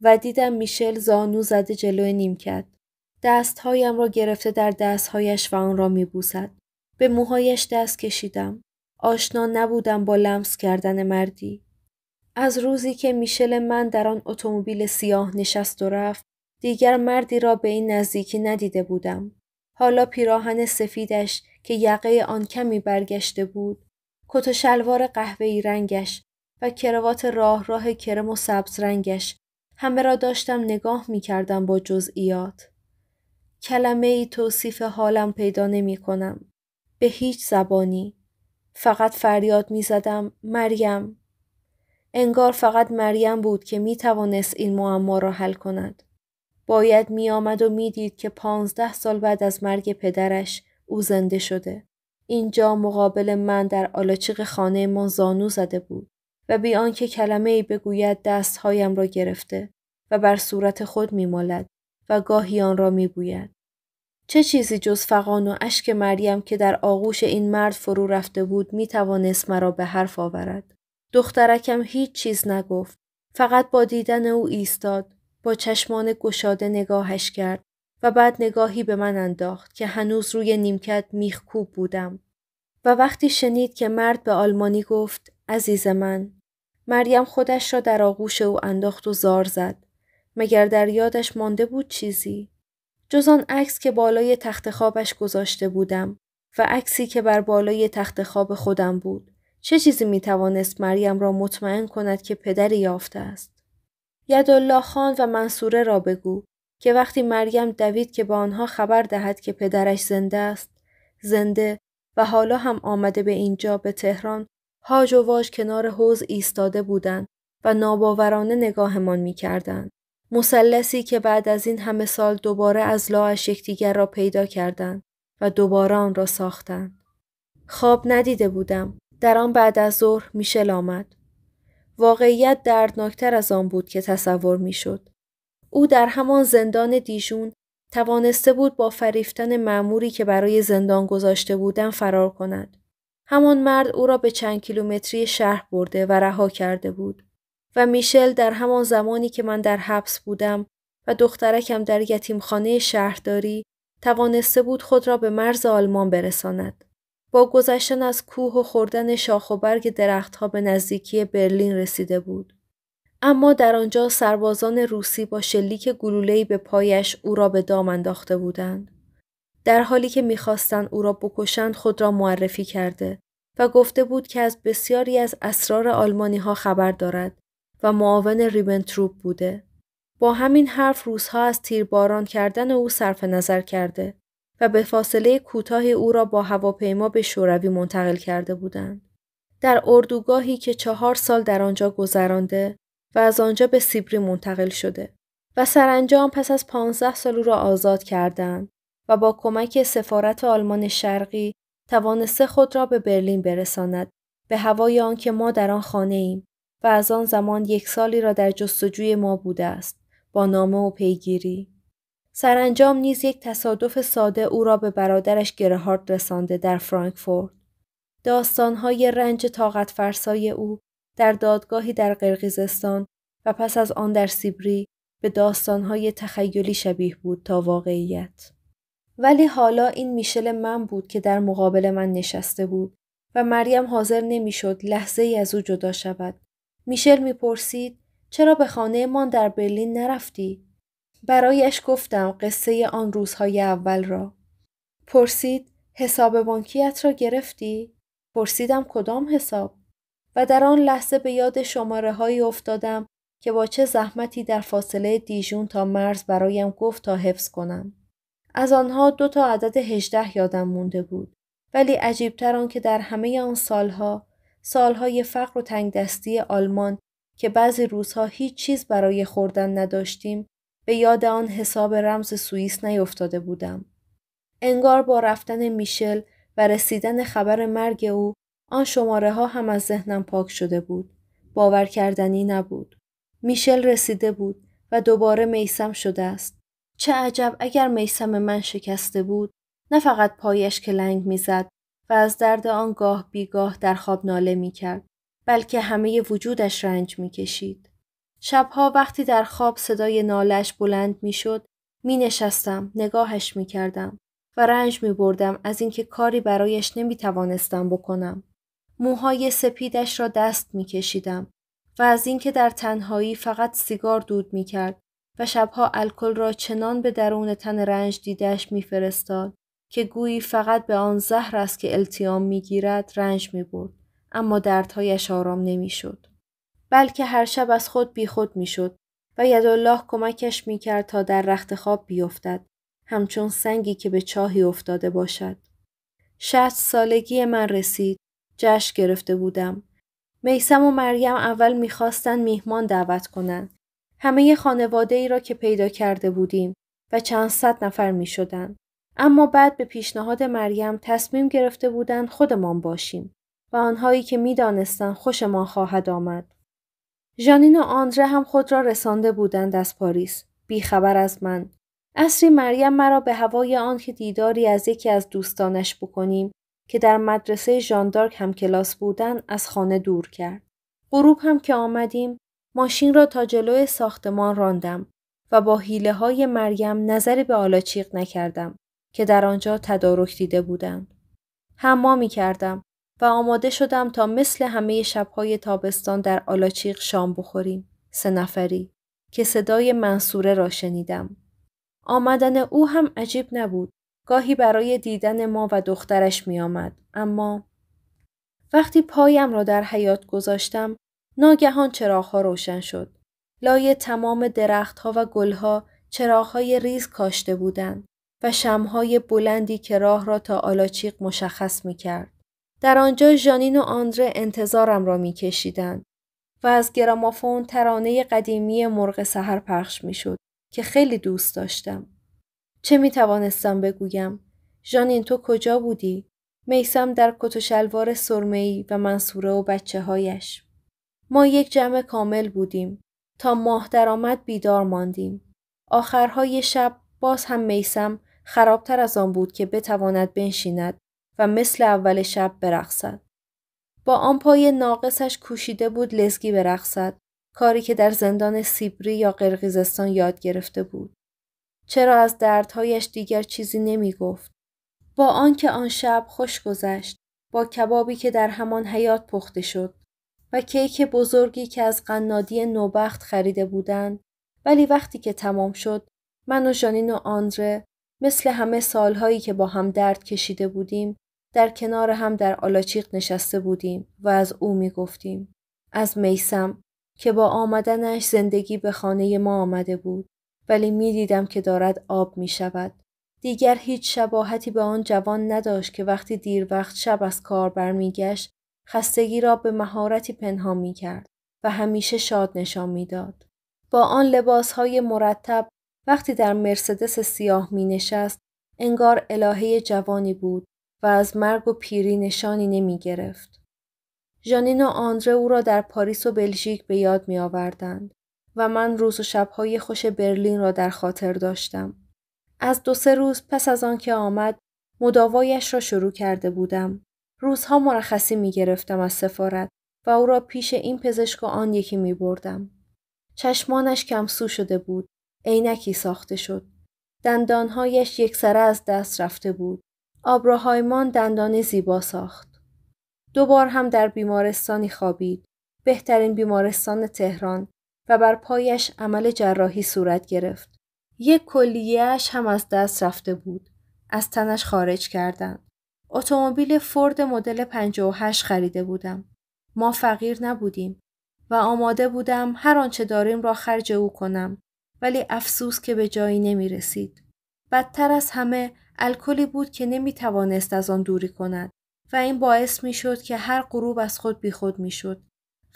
و دیدم میشل زانو زده جلوی نیمکت. دستهایم را گرفته در دستهایش و آن را میبوسد. به موهایش دست کشیدم. آشنا نبودم با لمس کردن مردی. از روزی که میشل من در آن اتومبیل سیاه نشست و رفت دیگر مردی را به این نزدیکی ندیده بودم. حالا پیراهن سفیدش که یقه آن کمی برگشته بود، کت و شلوار قهوه‌ای رنگش و کروات راه راه کرم و سبز رنگش همه را داشتم نگاه می کردم با جزئیات. کلمه ای توصیف حالم پیدا نمی کنم. به هیچ زبانی. فقط فریاد می زدم مریم. انگار فقط مریم بود که می توانست این معما را حل کند. باید میآمد و میدید که پانزده سال بعد از مرگ پدرش او زنده شده. اینجا مقابل من در آلاچیق خانه ما زانو زده بود و بی آنکه کلمه ای بگوید دستهایم را گرفته و بر صورت خود میمالد و گاهی آن را بوید. چه چیزی جز فقان و اشک مریم که در آغوش این مرد فرو رفته بود می توانست مرا به حرف آورد. دخترکم هیچ چیز نگفت. فقط با دیدن او ایستاد با چشمان گشاده نگاهش کرد و بعد نگاهی به من انداخت که هنوز روی نیمکت میخکوب بودم و وقتی شنید که مرد به آلمانی گفت عزیز من مریم خودش را در آغوش او انداخت و زار زد مگر در یادش مانده بود چیزی جز آن عکس که بالای تخت خوابش گذاشته بودم و عکسی که بر بالای تخت خواب خودم بود چه چیزی میتوانست مریم را مطمئن کند که پدری یافته است یدالله خان و منصوره را بگو که وقتی مریم دوید که به آنها خبر دهد که پدرش زنده است زنده و حالا هم آمده به اینجا به تهران هاج و واج کنار حوز ایستاده بودند و ناباورانه نگاهمان میکردند مسلسی که بعد از این همه سال دوباره از لاش یکدیگر را پیدا کردند و دوباره آن را ساختند خواب ندیده بودم در آن بعد از ظهر میشل آمد واقعیت دردناکتر از آن بود که تصور میشد. او در همان زندان دیشون توانسته بود با فریفتن معموری که برای زندان گذاشته بودن فرار کند. همان مرد او را به چند کیلومتری شهر برده و رها کرده بود و میشل در همان زمانی که من در حبس بودم و دخترکم در یتیمخانه شهرداری توانسته بود خود را به مرز آلمان برساند. با گذشتن از کوه و خوردن شاخ و برگ درختها به نزدیکی برلین رسیده بود. اما در آنجا سربازان روسی با شلیک گلوله‌ای به پایش او را به دام انداخته بودند. در حالی که میخواستند او را بکشند خود را معرفی کرده و گفته بود که از بسیاری از اسرار آلمانی ها خبر دارد و معاون ریبنتروپ بوده. با همین حرف روزها از تیرباران کردن او صرف نظر کرده و به فاصله کوتاه او را با هواپیما به شوروی منتقل کرده بودند. در اردوگاهی که چهار سال در آنجا گذرانده و از آنجا به سیبری منتقل شده و سرانجام پس از 15 سال او را آزاد کردند و با کمک سفارت آلمان شرقی توانسته خود را به برلین برساند به هوای آنکه ما در آن خانه ایم و از آن زمان یک سالی را در جستجوی ما بوده است با نامه و پیگیری سرانجام نیز یک تصادف ساده او را به برادرش گرهارد رسانده در فرانکفورت. داستانهای رنج طاقت فرسای او در دادگاهی در قرقیزستان و پس از آن در سیبری به داستانهای تخیلی شبیه بود تا واقعیت. ولی حالا این میشل من بود که در مقابل من نشسته بود و مریم حاضر نمیشد لحظه ای از او جدا شود. میشل میپرسید چرا به خانه من در برلین نرفتی؟ برایش گفتم قصه آن روزهای اول را. پرسید حساب بانکیت را گرفتی؟ پرسیدم کدام حساب؟ و در آن لحظه به یاد شماره هایی افتادم که با چه زحمتی در فاصله دیژون تا مرز برایم گفت تا حفظ کنم. از آنها دو تا عدد هجده یادم مونده بود. ولی عجیبتر آن که در همه آن سالها سالهای فقر و تنگ دستی آلمان که بعضی روزها هیچ چیز برای خوردن نداشتیم به یاد آن حساب رمز سوئیس نیفتاده بودم. انگار با رفتن میشل و رسیدن خبر مرگ او آن شماره ها هم از ذهنم پاک شده بود. باور کردنی نبود. میشل رسیده بود و دوباره میسم شده است. چه عجب اگر میسم من شکسته بود نه فقط پایش که لنگ میزد و از درد آن گاه بیگاه در خواب ناله میکرد بلکه همه وجودش رنج میکشید. شبها وقتی در خواب صدای نالش بلند می شد می نشستم نگاهش می کردم و رنج می بردم از اینکه کاری برایش نمی توانستم بکنم. موهای سپیدش را دست می کشیدم و از اینکه در تنهایی فقط سیگار دود می کرد و شبها الکل را چنان به درون تن رنج دیدش میفرستاد که گویی فقط به آن زهر است که التیام میگیرد رنج می برد. اما دردهایش آرام نمیشد. بلکه هر شب از خود بیخود میشد و یدالله کمکش کرد تا در رخت خواب بیفتد همچون سنگی که به چاهی افتاده باشد شصت سالگی من رسید جشن گرفته بودم میسم و مریم اول میخواستند میهمان دعوت کنند همه خانواده ای را که پیدا کرده بودیم و چند صد نفر می شدن. اما بعد به پیشنهاد مریم تصمیم گرفته بودند خودمان باشیم و آنهایی که میدانستند خوشمان خواهد آمد. ژانین و آندره هم خود را رسانده بودند از پاریس بیخبر از من اصری مریم مرا به هوای آنکه دیداری از یکی از دوستانش بکنیم که در مدرسه ژاندارک هم کلاس بودند از خانه دور کرد غروب هم که آمدیم ماشین را تا جلوی ساختمان راندم و با حیله های مریم نظری به آلاچیق نکردم که در آنجا تدارک دیده بودند حمامی کردم و آماده شدم تا مثل همه شبهای تابستان در آلاچیق شام بخوریم. سه نفری که صدای منصوره را شنیدم. آمدن او هم عجیب نبود. گاهی برای دیدن ما و دخترش می آمد. اما وقتی پایم را در حیات گذاشتم ناگهان چراغها روشن شد. لای تمام درختها و گلها چراغهای ریز کاشته بودند و شمهای بلندی که راه را تا آلاچیق مشخص می کرد. در آنجا ژانین و آندره انتظارم را میکشیدند و از گرامافون ترانه قدیمی مرغ سحر پخش میشد که خیلی دوست داشتم. چه می توانستم بگویم؟ ژانین تو کجا بودی؟ میسم در کت و شلوار سرمه‌ای و منصوره و بچه هایش. ما یک جمع کامل بودیم. تا ماه درآمد بیدار ماندیم. آخرهای شب باز هم میسم خرابتر از آن بود که بتواند بنشیند و مثل اول شب برقصد. با آن پای ناقصش کوشیده بود لزگی برقصد کاری که در زندان سیبری یا قرقیزستان یاد گرفته بود. چرا از دردهایش دیگر چیزی نمی گفت. با آنکه آن شب خوش گذشت با کبابی که در همان حیات پخته شد و کیک بزرگی که از قنادی نوبخت خریده بودند ولی وقتی که تمام شد من و ژانین و آندره مثل همه سالهایی که با هم درد کشیده بودیم در کنار هم در آلاچیق نشسته بودیم و از او می گفتیم. از میسم که با آمدنش زندگی به خانه ما آمده بود ولی می دیدم که دارد آب می شود. دیگر هیچ شباهتی به آن جوان نداشت که وقتی دیر وقت شب از کار برمیگشت خستگی را به مهارتی پنهان می کرد و همیشه شاد نشان میداد. با آن لباس های مرتب وقتی در مرسدس سیاه می نشست انگار الهه جوانی بود و از مرگ و پیری نشانی نمی گرفت. ژانین و آندره او را در پاریس و بلژیک به یاد می آوردند و من روز و شبهای خوش برلین را در خاطر داشتم. از دو سه روز پس از آنکه آمد مداوایش را شروع کرده بودم. روزها مرخصی می گرفتم از سفارت و او را پیش این پزشک و آن یکی می بردم. چشمانش سو شده بود. عینکی ساخته شد. دندانهایش یک سره از دست رفته بود. آبراهایمان دندان زیبا ساخت. دوبار هم در بیمارستانی خوابید. بهترین بیمارستان تهران و بر پایش عمل جراحی صورت گرفت. یک کلیهش هم از دست رفته بود. از تنش خارج کردند. اتومبیل فورد مدل 58 خریده بودم. ما فقیر نبودیم و آماده بودم هر آنچه داریم را خرج او کنم ولی افسوس که به جایی نمی رسید. بدتر از همه الکلی بود که نمی توانست از آن دوری کند و این باعث می شد که هر غروب از خود بیخود می شد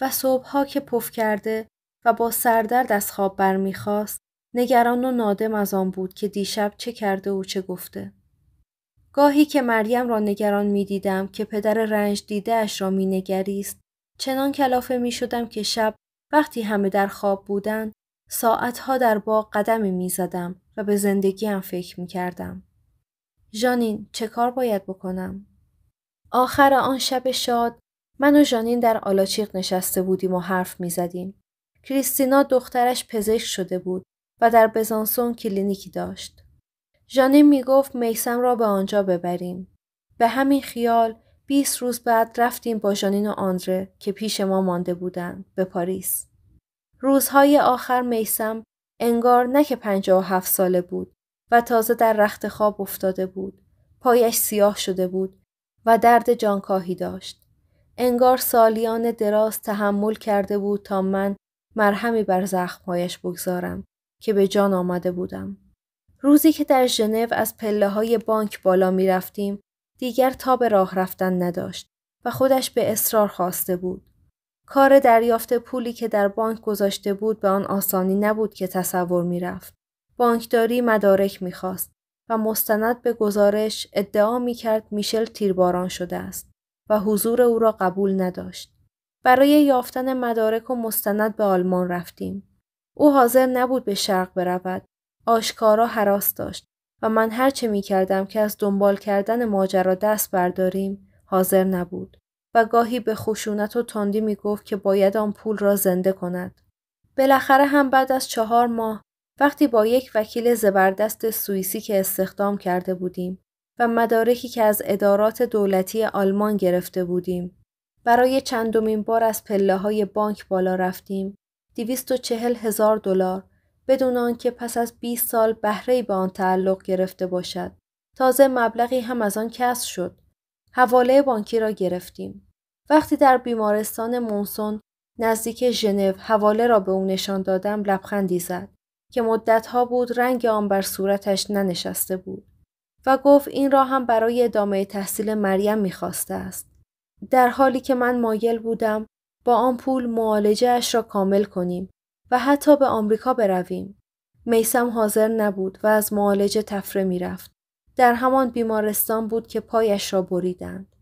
و صبحها که پف کرده و با سردرد از خواب برمیخواست نگران و نادم از آن بود که دیشب چه کرده و چه گفته. گاهی که مریم را نگران می دیدم که پدر رنج دیده اش را می نگریست چنان کلافه می شدم که شب وقتی همه در خواب بودند ساعتها در باغ قدمی می زدم و به زندگیم فکر می کردم. ژانین چه کار باید بکنم؟ آخر آن شب شاد من و ژانین در آلاچیق نشسته بودیم و حرف می زدیم. کریستینا دخترش پزشک شده بود و در بزانسون کلینیکی داشت. ژانین می گفت میسم را به آنجا ببریم. به همین خیال 20 روز بعد رفتیم با ژانین و آندره که پیش ما مانده بودند به پاریس. روزهای آخر میسم انگار نه که 57 ساله بود و تازه در رخت خواب افتاده بود. پایش سیاه شده بود و درد جانکاهی داشت. انگار سالیان دراز تحمل کرده بود تا من مرهمی بر زخمهایش بگذارم که به جان آمده بودم. روزی که در ژنو از پله های بانک بالا می رفتیم دیگر به راه رفتن نداشت و خودش به اصرار خواسته بود. کار دریافت پولی که در بانک گذاشته بود به آن آسانی نبود که تصور می رفت. بانکداری مدارک میخواست و مستند به گزارش ادعا میکرد میشل تیرباران شده است و حضور او را قبول نداشت. برای یافتن مدارک و مستند به آلمان رفتیم. او حاضر نبود به شرق برود. آشکارا حراس داشت و من هرچه میکردم که از دنبال کردن ماجرا دست برداریم حاضر نبود و گاهی به خشونت و تندی می که باید آن پول را زنده کند. بالاخره هم بعد از چهار ماه وقتی با یک وکیل زبردست سوئیسی که استخدام کرده بودیم و مدارکی که از ادارات دولتی آلمان گرفته بودیم برای چندمین بار از پله های بانک بالا رفتیم چهل هزار دلار بدون آنکه پس از 20 سال بهره به آن تعلق گرفته باشد تازه مبلغی هم از آن کسب شد حواله بانکی را گرفتیم وقتی در بیمارستان مونسون نزدیک ژنو حواله را به او نشان دادم لبخندی زد که مدتها بود رنگ آن بر صورتش ننشسته بود و گفت این را هم برای ادامه تحصیل مریم میخواسته است. در حالی که من مایل بودم با آن پول معالجه اش را کامل کنیم و حتی به آمریکا برویم. میسم حاضر نبود و از معالجه تفره میرفت. در همان بیمارستان بود که پایش را بریدند.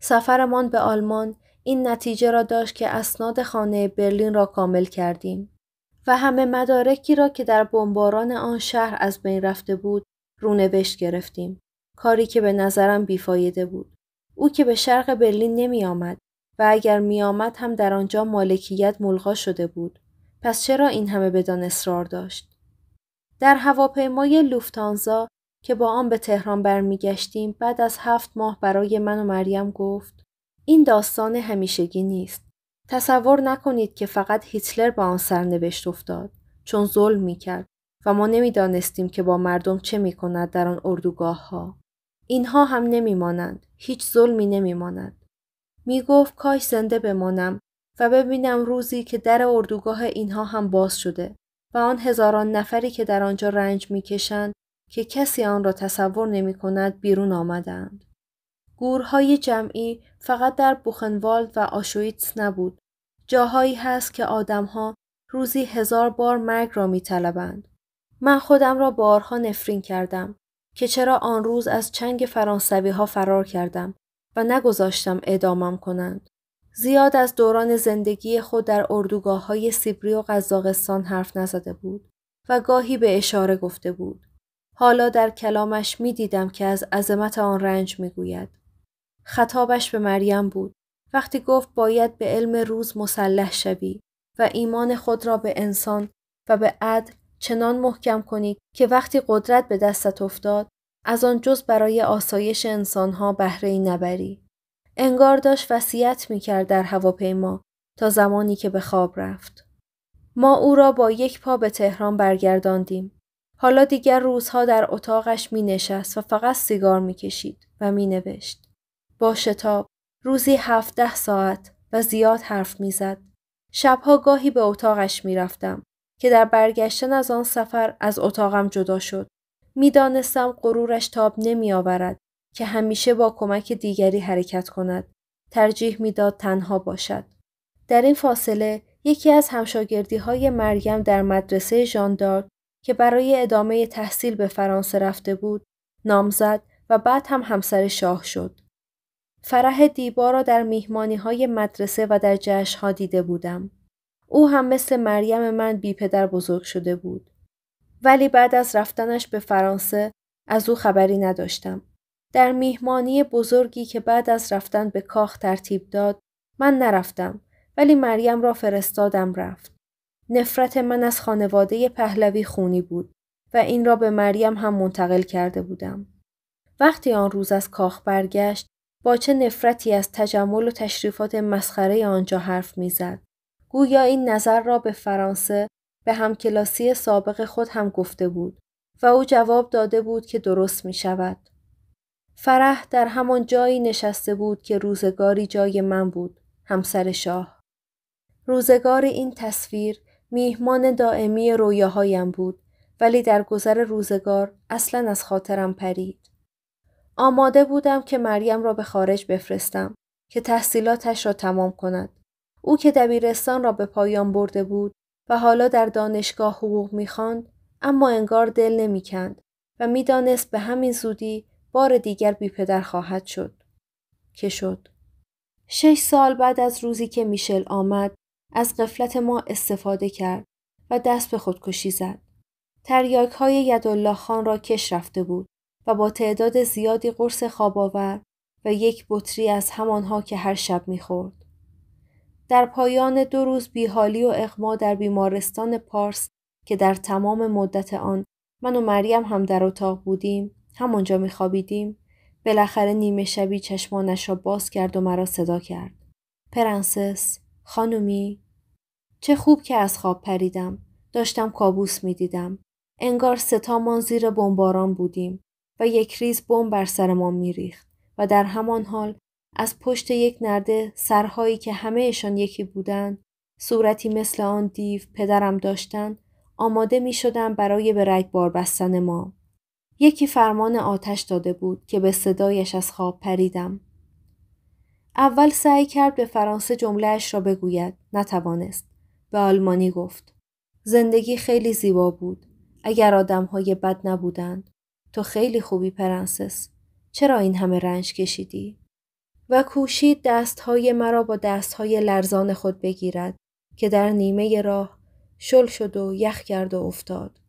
سفرمان به آلمان این نتیجه را داشت که اسناد خانه برلین را کامل کردیم. و همه مدارکی را که در بمباران آن شهر از بین رفته بود رونوشت گرفتیم. کاری که به نظرم بیفایده بود. او که به شرق برلین نمی آمد و اگر می آمد هم در آنجا مالکیت ملغا شده بود. پس چرا این همه بدان اصرار داشت؟ در هواپیمای لوفتانزا که با آن به تهران برمیگشتیم بعد از هفت ماه برای من و مریم گفت این داستان همیشگی نیست. تصور نکنید که فقط هیتلر با آن سرنوشت افتاد چون ظلم می کرد و ما نمیدانستیم که با مردم چه می کند در آن اردوگاه ها. اینها هم نمیمانند هیچ ظلمی نمیماند می گفت کاش زنده بمانم و ببینم روزی که در اردوگاه اینها هم باز شده و آن هزاران نفری که در آنجا رنج میکشند که کسی آن را تصور نمی کند بیرون آمدند. گورهای جمعی فقط در بوخنوالد و آشویتس نبود. جاهایی هست که آدمها روزی هزار بار مرگ را می من خودم را بارها نفرین کردم که چرا آن روز از چنگ فرانسوی ها فرار کردم و نگذاشتم ادامم کنند. زیاد از دوران زندگی خود در اردوگاه های سیبری و قزاقستان حرف نزده بود و گاهی به اشاره گفته بود. حالا در کلامش می دیدم که از عظمت آن رنج می گوید. خطابش به مریم بود وقتی گفت باید به علم روز مسلح شوی و ایمان خود را به انسان و به عدل چنان محکم کنی که وقتی قدرت به دستت افتاد از آن جز برای آسایش انسانها بهره ای نبری انگار داشت وصیت میکرد در هواپیما تا زمانی که به خواب رفت ما او را با یک پا به تهران برگرداندیم حالا دیگر روزها در اتاقش مینشست و فقط سیگار میکشید و مینوشت. با شتاب روزی هفده ساعت و زیاد حرف میزد. شبها گاهی به اتاقش میرفتم که در برگشتن از آن سفر از اتاقم جدا شد. میدانستم غرورش تاب نمیآورد که همیشه با کمک دیگری حرکت کند. ترجیح میداد تنها باشد. در این فاصله یکی از همشاگردی های مریم در مدرسه ژاندارک که برای ادامه تحصیل به فرانسه رفته بود نامزد و بعد هم همسر شاه شد. فرح دیبا را در میهمانی های مدرسه و در جشن ها دیده بودم. او هم مثل مریم من بی پدر بزرگ شده بود. ولی بعد از رفتنش به فرانسه از او خبری نداشتم. در میهمانی بزرگی که بعد از رفتن به کاخ ترتیب داد من نرفتم ولی مریم را فرستادم رفت. نفرت من از خانواده پهلوی خونی بود و این را به مریم هم منتقل کرده بودم. وقتی آن روز از کاخ برگشت با چه نفرتی از تجمل و تشریفات مسخره آنجا حرف میزد گویا این نظر را به فرانسه به همکلاسی سابق خود هم گفته بود و او جواب داده بود که درست می شود. فرح در همان جایی نشسته بود که روزگاری جای من بود، همسر شاه. روزگار این تصویر میهمان دائمی رویاهایم بود ولی در گذر روزگار اصلا از خاطرم پرید. آماده بودم که مریم را به خارج بفرستم که تحصیلاتش را تمام کند. او که دبیرستان را به پایان برده بود و حالا در دانشگاه حقوق میخواند اما انگار دل نمیکند و میدانست به همین زودی بار دیگر بی پدر خواهد شد. که شد. شش سال بعد از روزی که میشل آمد از قفلت ما استفاده کرد و دست به خودکشی زد. تریاک های یدالله خان را کش رفته بود و با تعداد زیادی قرص خواب خوابآور و یک بطری از همانها که هر شب میخورد. در پایان دو روز بیحالی و اغما در بیمارستان پارس که در تمام مدت آن من و مریم هم در اتاق بودیم همانجا میخوابیدیم بالاخره نیمه شبی چشمانش را باز کرد و مرا صدا کرد پرنسس خانومی چه خوب که از خواب پریدم داشتم کابوس میدیدم انگار ستامان زیر بمباران بودیم و یک ریز بمب بر سر ما میریخت و در همان حال از پشت یک نرده سرهایی که همهشان یکی بودند صورتی مثل آن دیو پدرم داشتند آماده می شدن برای به رگ بار بستن ما. یکی فرمان آتش داده بود که به صدایش از خواب پریدم. اول سعی کرد به فرانسه جملهاش را بگوید. نتوانست. به آلمانی گفت. زندگی خیلی زیبا بود. اگر آدمهای بد نبودند. تو خیلی خوبی پرنسس. چرا این همه رنج کشیدی؟ و کوشید دستهای مرا با دستهای لرزان خود بگیرد که در نیمه راه شل شد و یخ کرد و افتاد.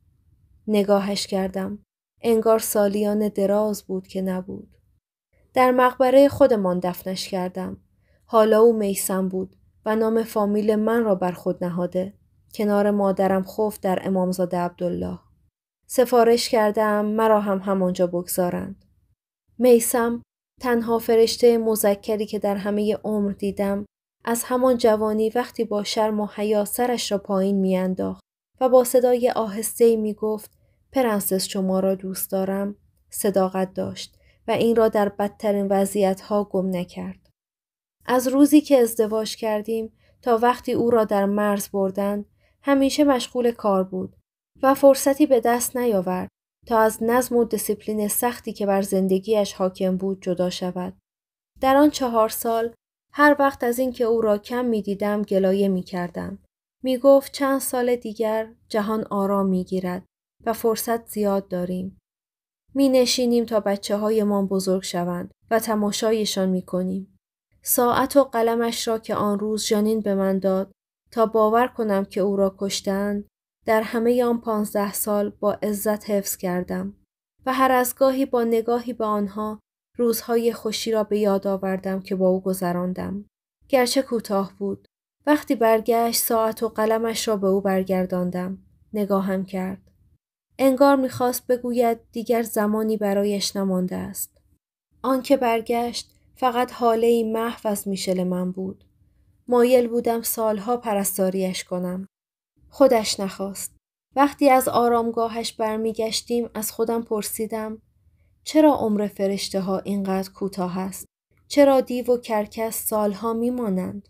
نگاهش کردم. انگار سالیان دراز بود که نبود. در مقبره خودمان دفنش کردم. حالا او میسم بود و نام فامیل من را بر خود نهاده. کنار مادرم خوف در امامزاده عبدالله. سفارش کردم مرا هم همانجا بگذارند. میسم تنها فرشته مذکری که در همه عمر دیدم از همان جوانی وقتی با شرم و حیا سرش را پایین میانداخت و با صدای آهسته می گفت پرنسس شما را دوست دارم صداقت داشت و این را در بدترین وضعیت ها گم نکرد. از روزی که ازدواج کردیم تا وقتی او را در مرز بردن همیشه مشغول کار بود و فرصتی به دست نیاورد تا از نظم و دسیپلین سختی که بر زندگیش حاکم بود جدا شود. در آن چهار سال هر وقت از اینکه او را کم می دیدم گلایه می کردم. می گفت چند سال دیگر جهان آرام می گیرد و فرصت زیاد داریم. می نشینیم تا بچه های ما بزرگ شوند و تماشایشان می کنیم. ساعت و قلمش را که آن روز جانین به من داد تا باور کنم که او را کشتند در همه آن پانزده سال با عزت حفظ کردم و هر از گاهی با نگاهی به آنها روزهای خوشی را به یاد آوردم که با او گذراندم. گرچه کوتاه بود. وقتی برگشت ساعت و قلمش را به او برگرداندم. نگاهم کرد. انگار میخواست بگوید دیگر زمانی برایش نمانده است. آنکه برگشت فقط حاله محو از میشل من بود. مایل بودم سالها پرستاریش کنم. خودش نخواست. وقتی از آرامگاهش برمیگشتیم از خودم پرسیدم چرا عمر فرشته ها اینقدر کوتاه است؟ چرا دیو و کرکس سالها میمانند؟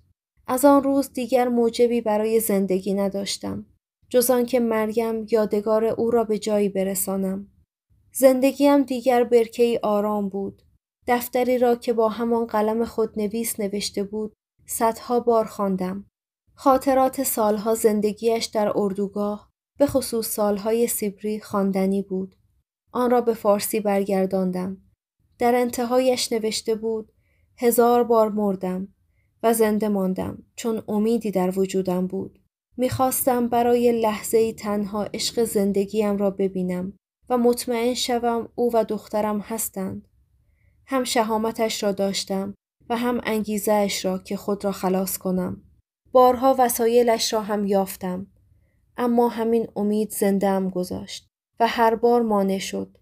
از آن روز دیگر موجبی برای زندگی نداشتم. جز آنکه مریم یادگار او را به جایی برسانم. زندگیم دیگر برکه آرام بود. دفتری را که با همان قلم خودنویس نوشته بود صدها بار خواندم خاطرات سالها زندگیش در اردوگاه به خصوص سالهای سیبری خواندنی بود. آن را به فارسی برگرداندم. در انتهایش نوشته بود هزار بار مردم و زنده ماندم چون امیدی در وجودم بود. میخواستم برای لحظه تنها عشق زندگیم را ببینم و مطمئن شوم او و دخترم هستند. هم شهامتش را داشتم و هم انگیزه اش را که خود را خلاص کنم. بارها وسایلش را هم یافتم. اما همین امید زنده ام گذاشت و هر بار مانع شد.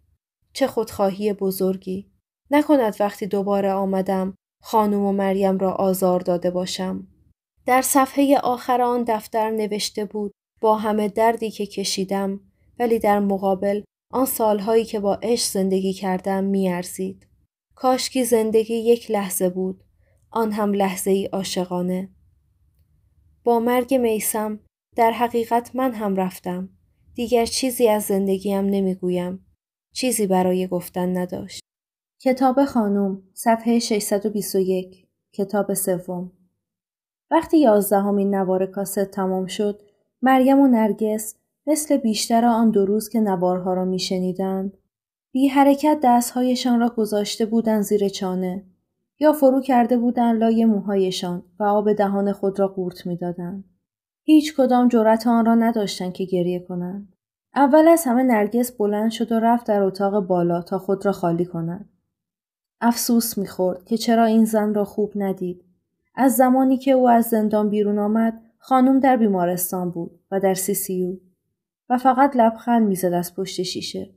چه خودخواهی بزرگی. نکند وقتی دوباره آمدم خانم و مریم را آزار داده باشم. در صفحه آخر آن دفتر نوشته بود با همه دردی که کشیدم ولی در مقابل آن سالهایی که با عشق زندگی کردم میارزید. کاشکی زندگی یک لحظه بود. آن هم لحظه ای عاشقانه. با مرگ میسم در حقیقت من هم رفتم. دیگر چیزی از زندگیم نمیگویم. چیزی برای گفتن نداشت. کتاب خانم صفحه 621 کتاب سوم وقتی یازدهمین نوار کاسه تمام شد مریم و نرگس مثل بیشتر آن دو روز که نوارها را میشنیدند بی حرکت دستهایشان را گذاشته بودند زیر چانه یا فرو کرده بودند لای موهایشان و آب دهان خود را قورت میدادند هیچ کدام جرأت آن را نداشتند که گریه کنند اول از همه نرگس بلند شد و رفت در اتاق بالا تا خود را خالی کند افسوس میخورد که چرا این زن را خوب ندید از زمانی که او از زندان بیرون آمد خانم در بیمارستان بود و در سیسیو و فقط لبخند میزد از پشت شیشه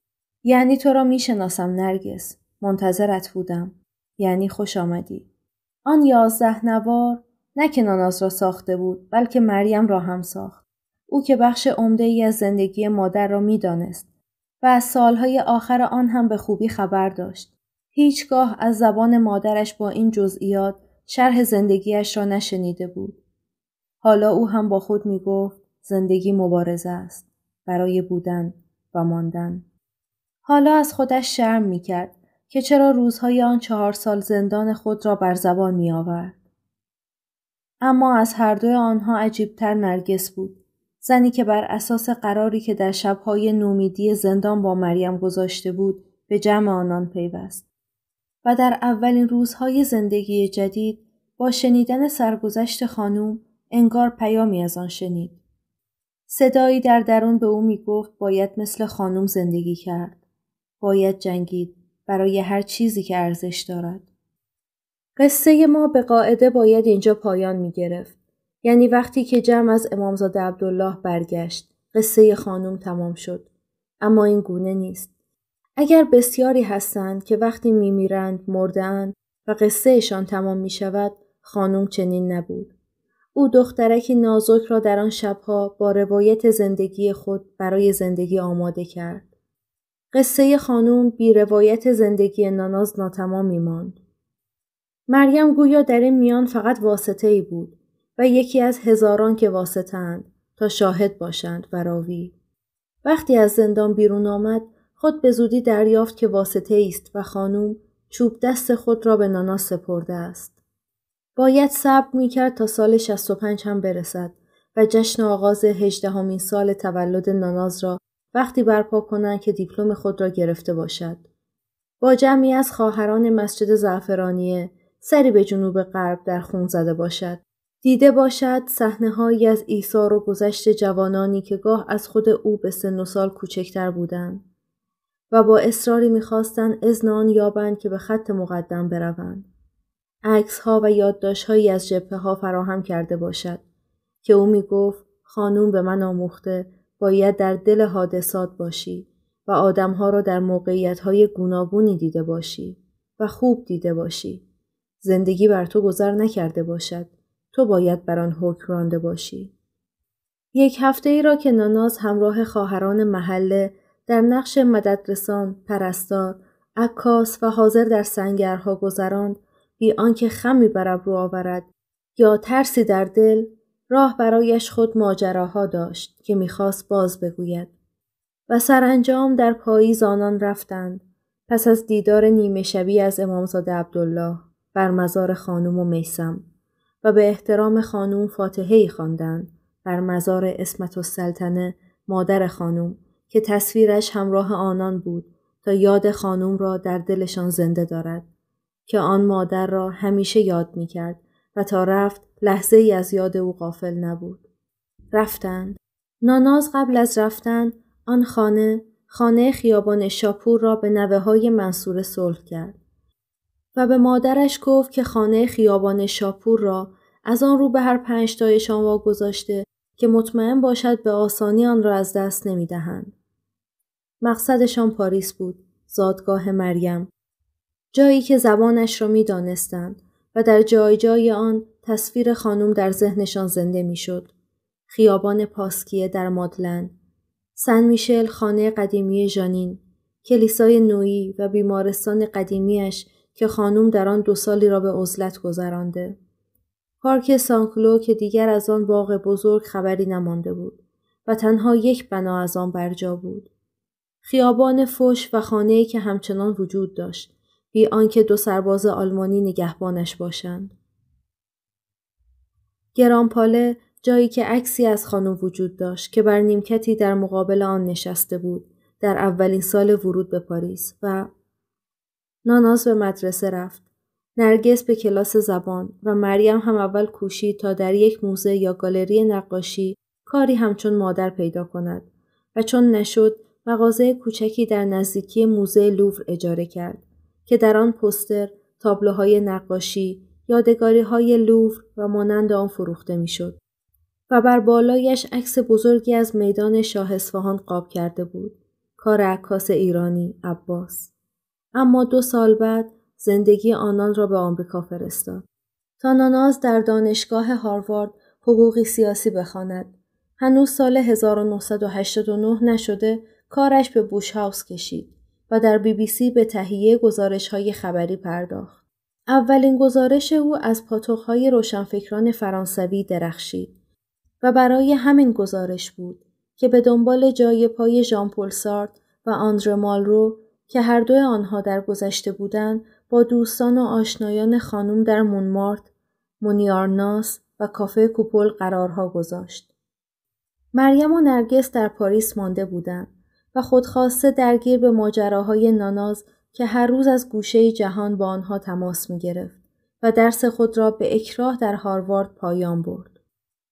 یعنی تو را میشناسم نرگس منتظرت بودم یعنی خوش آمدی. آن یازده نوار نه که ناناز را ساخته بود بلکه مریم را هم ساخت. او که بخش عمده ای از زندگی مادر را میدانست و از سالهای آخر آن هم به خوبی خبر داشت. هیچگاه از زبان مادرش با این جزئیات شرح زندگیش را نشنیده بود. حالا او هم با خود می گفت زندگی مبارزه است برای بودن و ماندن. حالا از خودش شرم می کرد که چرا روزهای آن چهار سال زندان خود را بر زبان می آورد. اما از هر دوی آنها عجیبتر نرگس بود. زنی که بر اساس قراری که در شبهای نومیدی زندان با مریم گذاشته بود به جمع آنان پیوست. و در اولین روزهای زندگی جدید با شنیدن سرگذشت خانوم انگار پیامی از آن شنید. صدایی در درون به او می گفت باید مثل خانوم زندگی کرد. باید جنگید. برای هر چیزی که ارزش دارد. قصه ما به قاعده باید اینجا پایان می گرفت. یعنی وقتی که جمع از امامزاده عبدالله برگشت قصه خانم تمام شد. اما این گونه نیست. اگر بسیاری هستند که وقتی میرند، مردند و قصهشان تمام می شود خانم چنین نبود. او دخترکی نازک را در آن شبها با روایت زندگی خود برای زندگی آماده کرد. قصه خانوم بی روایت زندگی ناناز می ماند. مریم گویا در این میان فقط واسطه ای بود و یکی از هزاران که اند تا شاهد باشند و راوی. وقتی از زندان بیرون آمد خود به زودی دریافت که واسطه است و خانوم چوب دست خود را به ناناز سپرده است. باید صبر کرد تا سال 65 هم برسد و جشن آغاز هجدهمین سال تولد ناناز را وقتی برپا کنند که دیپلم خود را گرفته باشد با جمعی از خواهران مسجد زعفرانیه سری به جنوب غرب در خون زده باشد دیده باشد صحنه هایی از ایثار و گذشت جوانانی که گاه از خود او به سن و سال کوچکتر بودند و با اصراری میخواستند اذن آن یابند که به خط مقدم بروند عکس ها و یادداشت هایی از جبهه ها فراهم کرده باشد که او میگفت خانوم به من آموخته باید در دل حادثات باشی و آدمها را در موقعیتهای گوناگونی دیده باشی و خوب دیده باشی. زندگی بر تو گذر نکرده باشد. تو باید بر آن حکم رانده باشی. یک هفته ای را که ناناز همراه خواهران محله در نقش مددرسان، پرستار، عکاس و حاضر در سنگرها گذراند بی آنکه خمی بر رو آورد یا ترسی در دل راه برایش خود ماجراها داشت که میخواست باز بگوید و سرانجام در پاییز آنان رفتند پس از دیدار نیمه شبی از امامزاده عبدالله بر مزار خانم و میسم و به احترام خانم فاتحه خواندند بر مزار اسمت سلطنه مادر خانم که تصویرش همراه آنان بود تا یاد خانم را در دلشان زنده دارد که آن مادر را همیشه یاد میکرد و تا رفت لحظه ای از یاد او غافل نبود. رفتند. ناناز قبل از رفتن آن خانه خانه خیابان شاپور را به نوه های منصور صلح کرد و به مادرش گفت که خانه خیابان شاپور را از آن رو به هر پنج تایشان واگذاشته که مطمئن باشد به آسانی آن را از دست نمی دهند. مقصدشان پاریس بود، زادگاه مریم. جایی که زبانش را می دانستند و در جای جای آن تصویر خانم در ذهنشان زنده میشد. خیابان پاسکیه در مادلن، سن میشل خانه قدیمی ژانین، کلیسای نویی و بیمارستان قدیمیش که خانم در آن دو سالی را به عزلت گذرانده. پارک سانکلو که دیگر از آن باغ بزرگ خبری نمانده بود و تنها یک بنا از آن برجا بود. خیابان فوش و خانه‌ای که همچنان وجود داشت بی آنکه دو سرباز آلمانی نگهبانش باشند. گرانپاله جایی که عکسی از خانم وجود داشت که بر نیمکتی در مقابل آن نشسته بود در اولین سال ورود به پاریس و ناناز به مدرسه رفت نرگس به کلاس زبان و مریم هم اول کوشید تا در یک موزه یا گالری نقاشی کاری همچون مادر پیدا کند و چون نشد مغازه کوچکی در نزدیکی موزه لوور اجاره کرد که در آن پوستر، تابلوهای نقاشی، یادگاری های لوور و مانند آن فروخته میشد و بر بالایش عکس بزرگی از میدان شاه اصفهان قاب کرده بود کار عکاس ایرانی عباس اما دو سال بعد زندگی آنان را به آمریکا فرستاد تا ناناز در دانشگاه هاروارد حقوقی سیاسی بخواند هنوز سال 1989 نشده کارش به بوش هاوس کشید و در بی بی سی به تهیه گزارش های خبری پرداخت. اولین گزارش او از پاتوخهای روشنفکران فرانسوی درخشید و برای همین گزارش بود که به دنبال جای پای ژان سارت و آندر مالرو که هر دو آنها در گذشته بودند با دوستان و آشنایان خانم در مونمارت، مونیارناس و کافه کوپل قرارها گذاشت. مریم و نرگس در پاریس مانده بودند و خودخواسته درگیر به ماجراهای ناناز که هر روز از گوشه جهان با آنها تماس می گرفت و درس خود را به اکراه در هاروارد پایان برد.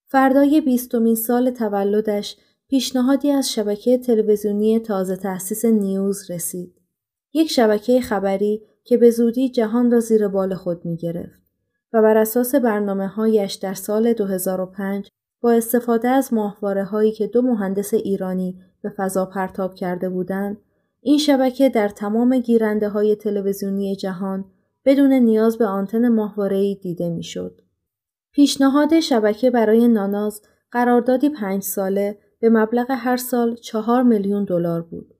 فردای بیستمین سال تولدش پیشنهادی از شبکه تلویزیونی تازه تأسیس نیوز رسید. یک شبکه خبری که به زودی جهان را زیر بال خود می گرفت و بر اساس برنامه هایش در سال 2005 با استفاده از ماهواره هایی که دو مهندس ایرانی به فضا پرتاب کرده بودند این شبکه در تمام گیرنده های تلویزیونی جهان بدون نیاز به آنتن ماهواره‌ای دیده میشد. پیشنهاد شبکه برای ناناز قراردادی پنج ساله به مبلغ هر سال چهار میلیون دلار بود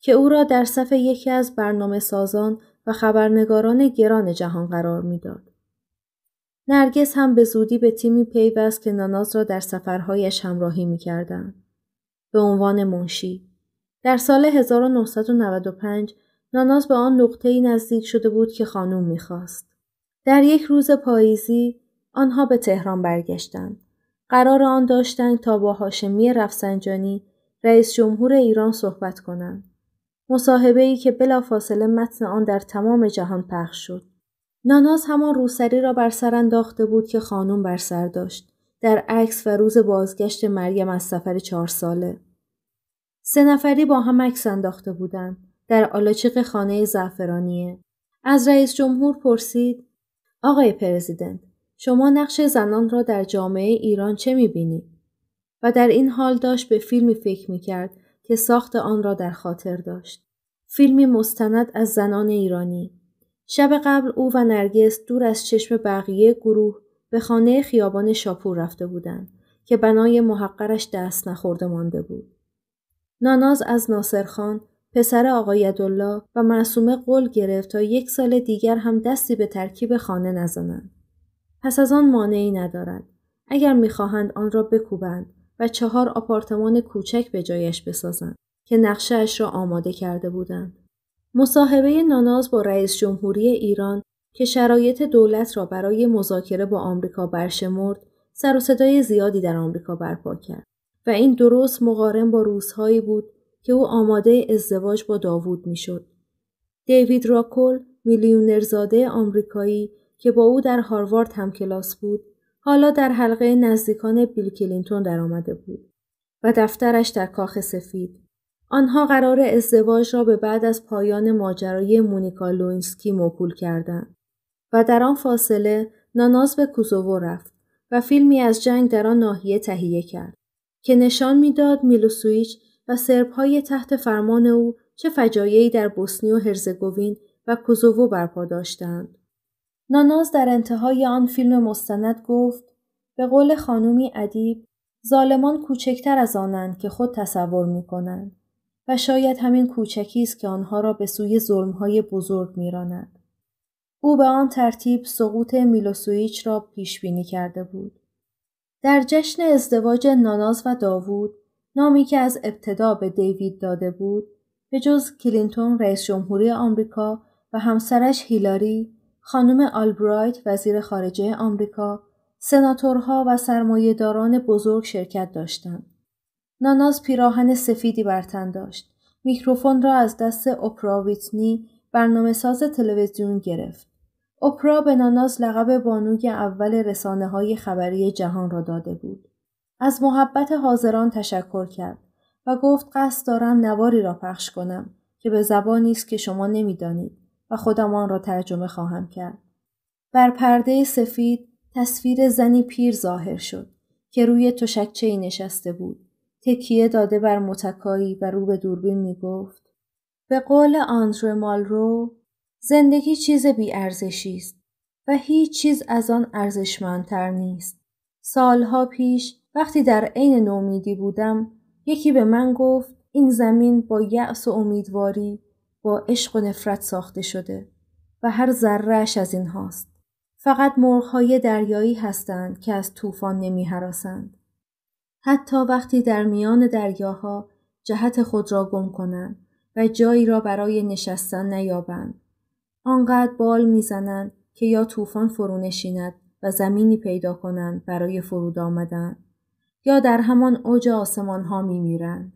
که او را در صف یکی از برنامه سازان و خبرنگاران گران جهان قرار میداد. نرگس هم به زودی به تیمی پیوست که ناناز را در سفرهایش همراهی میکردند به عنوان منشی در سال 1995 ناناز به آن ای نزدیک شده بود که خانوم میخواست. در یک روز پاییزی آنها به تهران برگشتند. قرار آن داشتند تا با هاشمی رفسنجانی رئیس جمهور ایران صحبت کنند. مصاحبه ای که بلافاصله متن آن در تمام جهان پخش شد. ناناز همان روسری را بر سر انداخته بود که خانوم بر سر داشت. در عکس و روز بازگشت مریم از سفر چهار ساله. سه نفری با هم عکس انداخته بودند در آلاچیق خانه زعفرانیه از رئیس جمهور پرسید آقای پرزیدنت شما نقش زنان را در جامعه ایران چه میبینید و در این حال داشت به فیلمی فکر میکرد که ساخت آن را در خاطر داشت فیلمی مستند از زنان ایرانی شب قبل او و نرگس دور از چشم بقیه گروه به خانه خیابان شاپور رفته بودند که بنای محقرش دست نخورده مانده بود ناناز از ناصرخان پسر آقای دولا و معصومه قول گرفت تا یک سال دیگر هم دستی به ترکیب خانه نزنند پس از آن مانعی ندارد اگر میخواهند آن را بکوبند و چهار آپارتمان کوچک به جایش بسازند که نقشه اش را آماده کرده بودند مصاحبه ناناز با رئیس جمهوری ایران که شرایط دولت را برای مذاکره با آمریکا برشمرد سر و صدای زیادی در آمریکا برپا کرد و این درست مقارن با روزهایی بود که او آماده ازدواج با داوود میشد. دیوید راکل میلیونرزاده آمریکایی که با او در هاروارد هم کلاس بود حالا در حلقه نزدیکان بیل کلینتون آمده بود و دفترش در کاخ سفید آنها قرار ازدواج را به بعد از پایان ماجرای مونیکا لوینسکی موکول کردند و در آن فاصله ناناز به کوزوو رفت و فیلمی از جنگ در آن ناحیه تهیه کرد که نشان میداد میلوسویچ و سربهای تحت فرمان او چه فجایعی در بوسنی و هرزگوین و کوزوو برپا داشتند. ناناز در انتهای آن فیلم مستند گفت به قول خانومی ادیب ظالمان کوچکتر از آنند که خود تصور می کنند و شاید همین کوچکی است که آنها را به سوی ظلمهای بزرگ میراند. او به آن ترتیب سقوط میلوسویچ را پیش بینی کرده بود. در جشن ازدواج ناناز و داوود نامی که از ابتدا به دیوید داده بود به جز کلینتون رئیس جمهوری آمریکا و همسرش هیلاری خانم آلبرایت وزیر خارجه آمریکا سناتورها و سرمایهداران بزرگ شرکت داشتند ناناز پیراهن سفیدی بر تن داشت میکروفون را از دست اوپرا ویتنی ساز تلویزیون گرفت اپرا به ناناز لقب بانوی اول رسانه های خبری جهان را داده بود. از محبت حاضران تشکر کرد و گفت قصد دارم نواری را پخش کنم که به زبانی است که شما نمیدانید و خودم آن را ترجمه خواهم کرد. بر پرده سفید تصویر زنی پیر ظاهر شد که روی تشکچه نشسته بود. تکیه داده بر متکایی و رو به دوربین می گفت به قول آندر مالرو زندگی چیز بیارزشی است و هیچ چیز از آن ارزشمندتر نیست. سالها پیش وقتی در عین نومیدی بودم یکی به من گفت این زمین با یأس و امیدواری با عشق و نفرت ساخته شده و هر ذرهش از این هاست. فقط مرغهای دریایی هستند که از طوفان نمی حتی وقتی در میان دریاها جهت خود را گم کنند و جایی را برای نشستن نیابند آنقدر بال میزنند که یا طوفان فرو نشیند و زمینی پیدا کنند برای فرود آمدن یا در همان اوج آسمان ها می میرن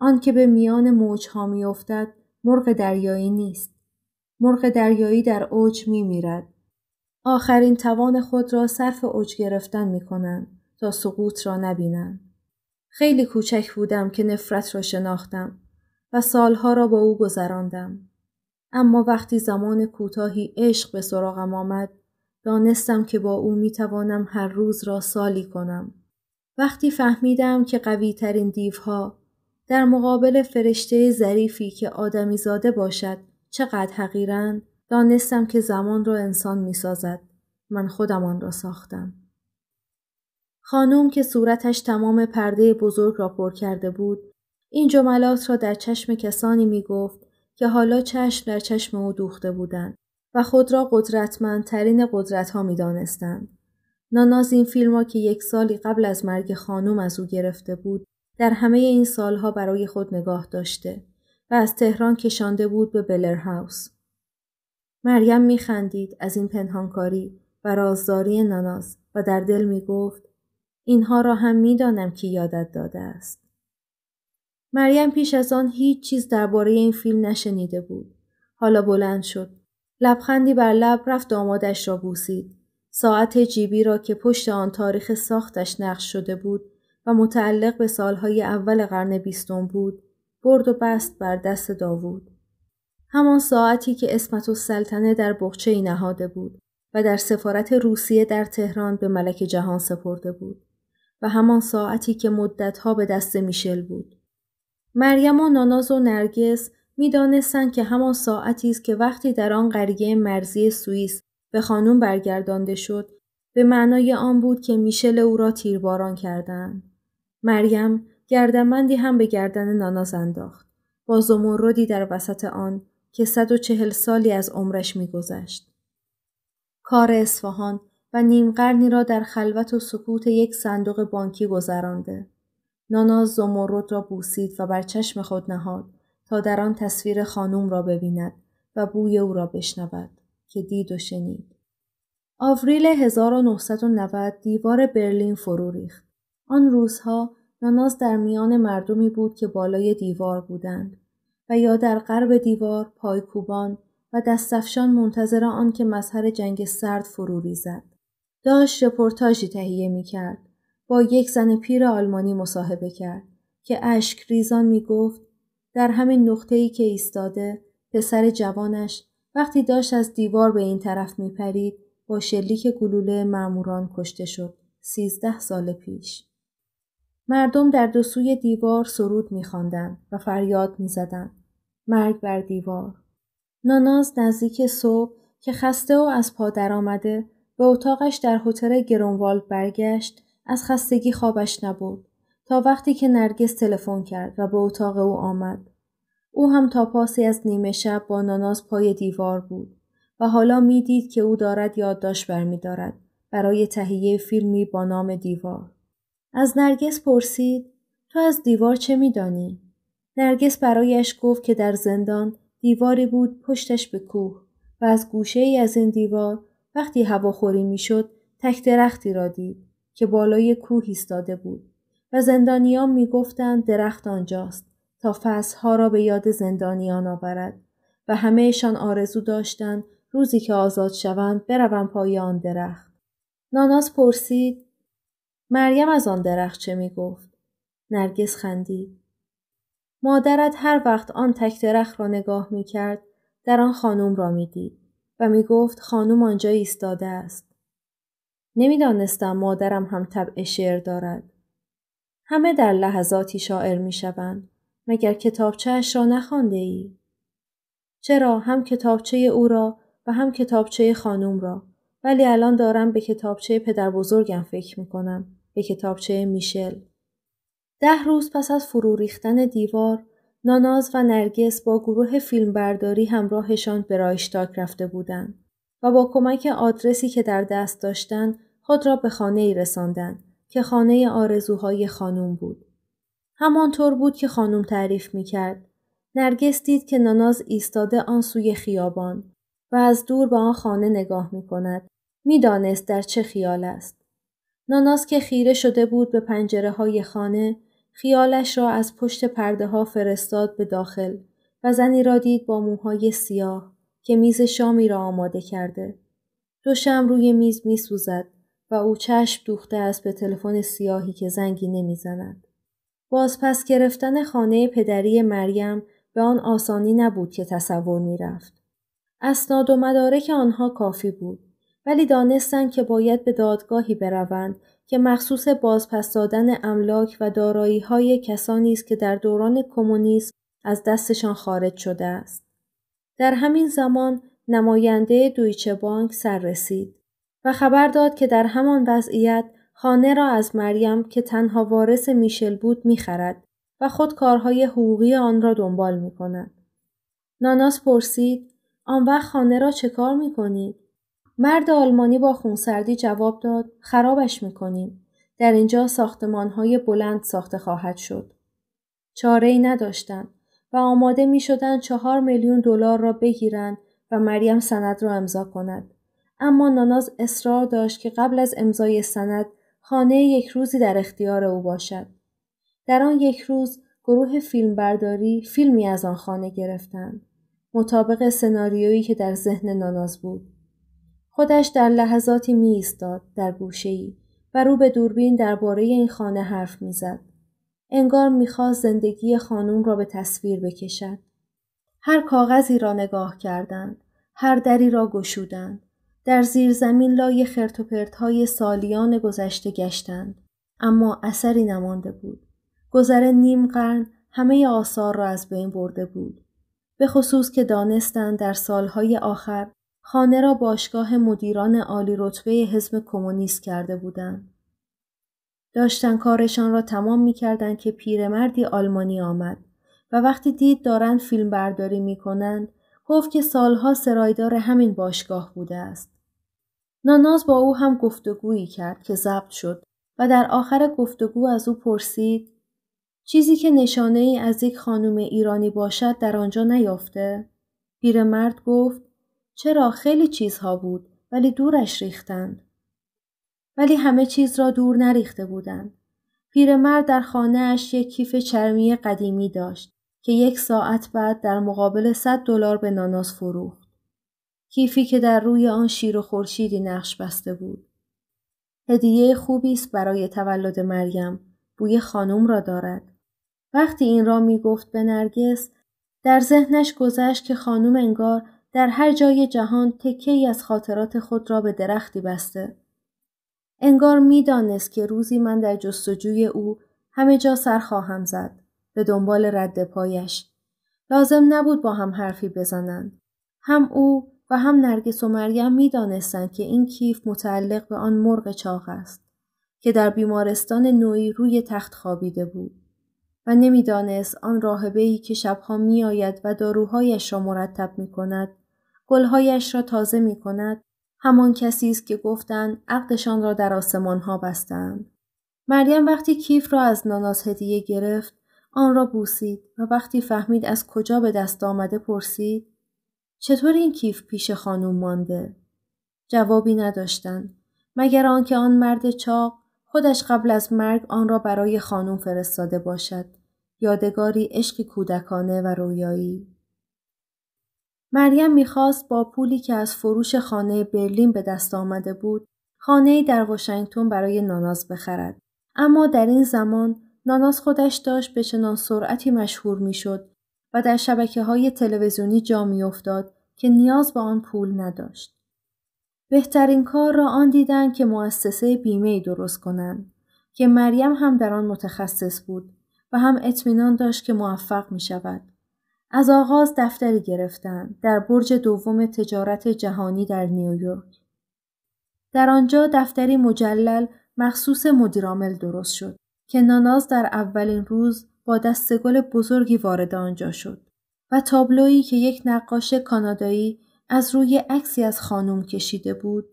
آن که به میان موج ها می افتد مرغ دریایی نیست. مرغ دریایی در اوج می میرد. آخرین توان خود را صرف اوج گرفتن می کنند تا سقوط را نبینند. خیلی کوچک بودم که نفرت را شناختم و سالها را با او گذراندم. اما وقتی زمان کوتاهی عشق به سراغم آمد دانستم که با او می توانم هر روز را سالی کنم. وقتی فهمیدم که قوی ترین دیوها در مقابل فرشته ظریفی که آدمی زاده باشد چقدر حقیرند دانستم که زمان را انسان می سازد. من خودم آن را ساختم. خانم که صورتش تمام پرده بزرگ را پر کرده بود این جملات را در چشم کسانی می گفت که حالا چشم در چشم او دوخته بودند و خود را قدرتمندترین قدرت ها می دانستن. ناناز این فیلم را که یک سالی قبل از مرگ خانم از او گرفته بود در همه این سالها برای خود نگاه داشته و از تهران کشانده بود به بلر هاوس. مریم میخندید از این پنهانکاری و رازداری ناناز و در دل می گفت اینها را هم میدانم که یادت داده است. مریم پیش از آن هیچ چیز درباره این فیلم نشنیده بود. حالا بلند شد. لبخندی بر لب رفت دامادش را بوسید. ساعت جیبی را که پشت آن تاریخ ساختش نقش شده بود و متعلق به سالهای اول قرن بیستم بود، برد و بست بر دست داوود. همان ساعتی که اسمت و سلطنه در بخچه ای نهاده بود و در سفارت روسیه در تهران به ملک جهان سپرده بود و همان ساعتی که مدتها به دست میشل بود. مریم و ناناز و نرگس میدانستند که همان ساعتی است که وقتی در آن قریه مرزی سوئیس به خانوم برگردانده شد به معنای آن بود که میشل او را تیرباران کردند مریم گردنبندی هم به گردن ناناز انداخت با زمردی در وسط آن که 140 سالی از عمرش میگذشت کار اصفهان و نیم قرنی را در خلوت و سکوت یک صندوق بانکی گذرانده ناناز زمرد را بوسید و بر چشم خود نهاد تا در آن تصویر خانوم را ببیند و بوی او را بشنود که دید و شنید آوریل 1990 دیوار برلین فرو ریخت آن روزها ناناز در میان مردمی بود که بالای دیوار بودند و یا در غرب دیوار پایکوبان و دستفشان منتظر که مظهر جنگ سرد فرو ریزد داشت رپورتاژی تهیه کرد. با یک زن پیر آلمانی مصاحبه کرد که اشک ریزان می گفت در همین نقطه ای که ایستاده پسر جوانش وقتی داشت از دیوار به این طرف می پرید با شلیک گلوله معموران کشته شد. سیزده سال پیش. مردم در دو سوی دیوار سرود می و فریاد می مرگ بر دیوار. ناناز نزدیک صبح که خسته و از پا درآمده به اتاقش در هتل گرونوالد برگشت از خستگی خوابش نبود تا وقتی که نرگس تلفن کرد و به اتاق او آمد او هم تا پاسی از نیمه شب با ناناز پای دیوار بود و حالا میدید که او دارد یادداشت برمیدارد برای تهیه فیلمی با نام دیوار از نرگس پرسید تو از دیوار چه میدانی نرگس برایش گفت که در زندان دیواری بود پشتش به کوه و از گوشه ای از این دیوار وقتی هواخوری میشد تک درختی را دید که بالای کوه ایستاده بود و زندانیان میگفتند درخت آنجاست تا فصلها را به یاد زندانیان آورد و همهشان آرزو داشتند روزی که آزاد شوند بروم پای آن درخت ناناس پرسید مریم از آن درخت چه میگفت نرگس خندید مادرت هر وقت آن تک درخت را نگاه میکرد در آن خانم را میدید و میگفت خانم آنجا ایستاده است نمیدانستم مادرم هم طبع شعر دارد. همه در لحظاتی شاعر می شوند مگر کتابچهش را نخوانده ای؟ چرا هم کتابچه او را و هم کتابچه خانوم را ولی الان دارم به کتابچه پدر بزرگم فکر می کنم به کتابچه میشل. ده روز پس از فرو ریختن دیوار ناناز و نرگس با گروه فیلمبرداری همراهشان به رایشتاک رفته بودند. و با کمک آدرسی که در دست داشتند خود را به خانه ای رساندند که خانه آرزوهای خانوم بود. همانطور بود که خانوم تعریف می کرد. نرگس دید که ناناز ایستاده آن سوی خیابان و از دور به آن خانه نگاه می کند. می در چه خیال است. ناناز که خیره شده بود به پنجره های خانه خیالش را از پشت پرده ها فرستاد به داخل و زنی را دید با موهای سیاه که میز شامی را آماده کرده. دو شم روی میز می سوزد و او چشم دوخته است به تلفن سیاهی که زنگی نمیزند. بازپس پس گرفتن خانه پدری مریم به آن آسانی نبود که تصور میرفت. اسناد و مدارک آنها کافی بود ولی دانستند که باید به دادگاهی بروند که مخصوص بازپس دادن املاک و دارایی های کسانی است که در دوران کمونیسم از دستشان خارج شده است. در همین زمان نماینده دویچه بانک سر رسید و خبر داد که در همان وضعیت خانه را از مریم که تنها وارث میشل بود میخرد و خود کارهای حقوقی آن را دنبال می کند. ناناس پرسید آن وقت خانه را چه کار می کنید؟ مرد آلمانی با خونسردی جواب داد خرابش می کنیم. در اینجا ساختمان های بلند ساخته خواهد شد. چاره ای نداشتند. و آماده می شدن چهار میلیون دلار را بگیرند و مریم سند را امضا کند. اما ناناز اصرار داشت که قبل از امضای سند خانه یک روزی در اختیار او باشد. در آن یک روز گروه فیلمبرداری فیلمی از آن خانه گرفتند. مطابق سناریویی که در ذهن ناناز بود. خودش در لحظاتی می ایستاد در گوشه و رو به دوربین درباره این خانه حرف میزد. انگار میخواست زندگی خانوم را به تصویر بکشد. هر کاغذی را نگاه کردند. هر دری را گشودند. در زیر زمین لای خرتوپرت های سالیان گذشته گشتند. اما اثری نمانده بود. گذر نیم قرن همه آثار را از بین برده بود. به خصوص که دانستند در سالهای آخر خانه را باشگاه مدیران عالی رتبه حزب کمونیست کرده بودند. داشتن کارشان را تمام می کردن که پیرمردی آلمانی آمد و وقتی دید دارند فیلم برداری می کنند گفت که سالها سرایدار همین باشگاه بوده است. ناناز با او هم گفتگویی کرد که ضبط شد و در آخر گفتگو از او پرسید چیزی که نشانه ای از یک خانم ایرانی باشد در آنجا نیافته؟ پیرمرد گفت چرا خیلی چیزها بود ولی دورش ریختند. ولی همه چیز را دور نریخته بودند. پیرمرد در خانهاش یک کیف چرمی قدیمی داشت که یک ساعت بعد در مقابل 100 دلار به ناناس فروخت. کیفی که در روی آن شیر و خورشیدی نقش بسته بود. هدیه خوبی است برای تولد مریم. بوی خانم را دارد. وقتی این را می گفت به نرگس در ذهنش گذشت که خانم انگار در هر جای جهان تکه از خاطرات خود را به درختی بسته. انگار میدانست که روزی من در جستجوی او همه جا سر خواهم زد به دنبال رد پایش لازم نبود با هم حرفی بزنند هم او و هم نرگس و مریم میدانستند که این کیف متعلق به آن مرغ چاق است که در بیمارستان نوعی روی تخت خوابیده بود و نمیدانست آن راهبه ای که شبها میآید و داروهایش را مرتب می کند، گلهایش را تازه می کند همان کسی است که گفتند عقدشان را در آسمان ها بستند مریم وقتی کیف را از ناناس هدیه گرفت آن را بوسید و وقتی فهمید از کجا به دست آمده پرسید چطور این کیف پیش خانوم مانده جوابی نداشتند مگر آنکه آن مرد چاق خودش قبل از مرگ آن را برای خانوم فرستاده باشد یادگاری عشقی کودکانه و رویایی مریم میخواست با پولی که از فروش خانه برلین به دست آمده بود خانه در واشنگتن برای ناناز بخرد اما در این زمان ناناز خودش داشت به چنان سرعتی مشهور میشد و در شبکه های تلویزیونی جا میافتاد که نیاز به آن پول نداشت بهترین کار را آن دیدن که مؤسسه بیمه درست کنند که مریم هم در آن متخصص بود و هم اطمینان داشت که موفق می شود. از آغاز دفتری گرفتن در برج دوم تجارت جهانی در نیویورک. در آنجا دفتری مجلل مخصوص مدیرامل درست شد که ناناز در اولین روز با دستگل بزرگی وارد آنجا شد و تابلویی که یک نقاش کانادایی از روی عکسی از خانم کشیده بود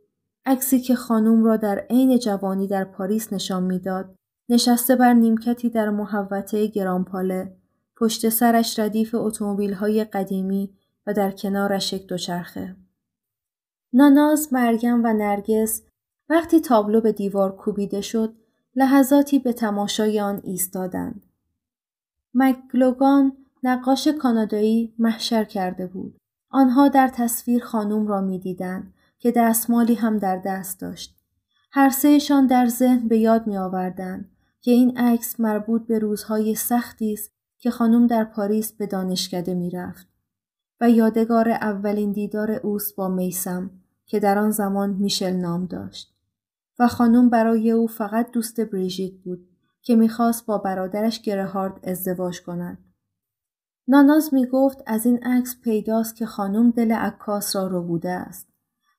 عکسی که خانم را در عین جوانی در پاریس نشان میداد نشسته بر نیمکتی در محوطه گرانپاله پشت سرش ردیف های قدیمی و در کنارش یک دوچرخه. ناناز، مریم و نرگس وقتی تابلو به دیوار کوبیده شد، لحظاتی به تماشای آن ایستادند. مگلوگان نقاش کانادایی محشر کرده بود. آنها در تصویر خانم را میدیدند که دستمالی هم در دست داشت. هر سهشان در ذهن به یاد می آوردن که این عکس مربوط به روزهای سختی است که خانم در پاریس به دانشکده میرفت و یادگار اولین دیدار اوست با میسم که در آن زمان میشل نام داشت و خانم برای او فقط دوست بریژیت بود که میخواست با برادرش گرهارد ازدواج کند. ناناز میگفت از این عکس پیداست که خانم دل عکاس را رو بوده است.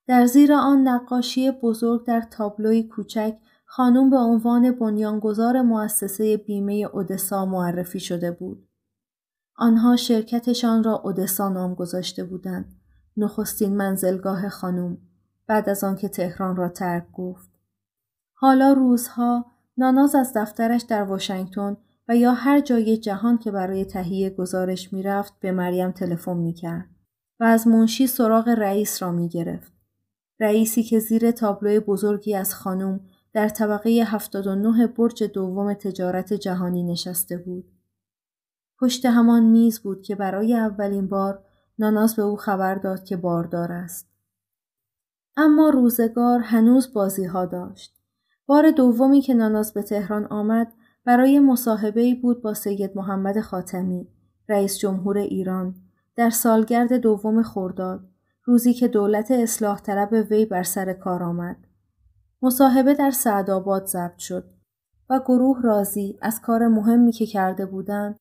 در زیر آن نقاشی بزرگ در تابلوی کوچک خانم به عنوان بنیانگذار مؤسسه بیمه اودسا معرفی شده بود. آنها شرکتشان را اودسا نام گذاشته بودند. نخستین منزلگاه خانم بعد از آنکه تهران را ترک گفت. حالا روزها ناناز از دفترش در واشنگتن و یا هر جای جهان که برای تهیه گزارش میرفت به مریم تلفن میکرد و از منشی سراغ رئیس را میگرفت رئیسی که زیر تابلو بزرگی از خانم در طبقه 79 برج دوم تجارت جهانی نشسته بود. پشت همان میز بود که برای اولین بار ناناس به او خبر داد که باردار است. اما روزگار هنوز بازی ها داشت. بار دومی که ناناس به تهران آمد برای مصاحبه بود با سید محمد خاتمی، رئیس جمهور ایران، در سالگرد دوم خورداد، روزی که دولت اصلاح طلب وی بر سر کار آمد. مصاحبه در سعدآباد ضبط شد و گروه راضی از کار مهمی که کرده بودند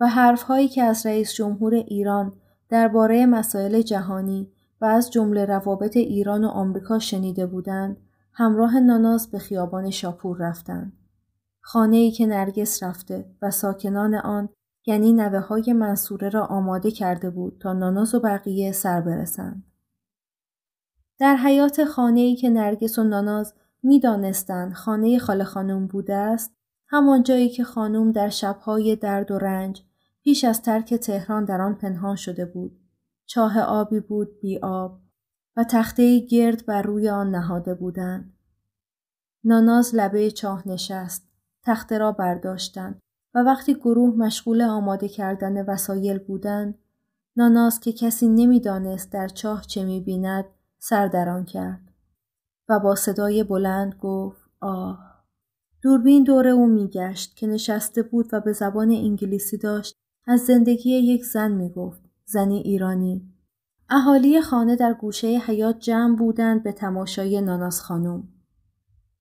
و حرفهایی که از رئیس جمهور ایران درباره مسائل جهانی و از جمله روابط ایران و آمریکا شنیده بودند همراه ناناز به خیابان شاپور رفتند خانه ای که نرگس رفته و ساکنان آن یعنی نوه های منصوره را آماده کرده بود تا ناناز و بقیه سر برسند. در حیات خانه ای که نرگس و ناناز میدانستند خانه خاله خانم بوده است همان جایی که خانم در شبهای درد و رنج پیش از ترک تهران در آن پنهان شده بود چاه آبی بود بی آب و تخته گرد بر روی آن نهاده بودند ناناز لبه چاه نشست تخته را برداشتند و وقتی گروه مشغول آماده کردن وسایل بودند ناناز که کسی نمیدانست در چاه چه میبیند سر در آن کرد و با صدای بلند گفت آه دوربین دور او میگشت که نشسته بود و به زبان انگلیسی داشت از زندگی یک زن میگفت زنی ایرانی اهالی خانه در گوشه حیات جمع بودند به تماشای ناناس خانم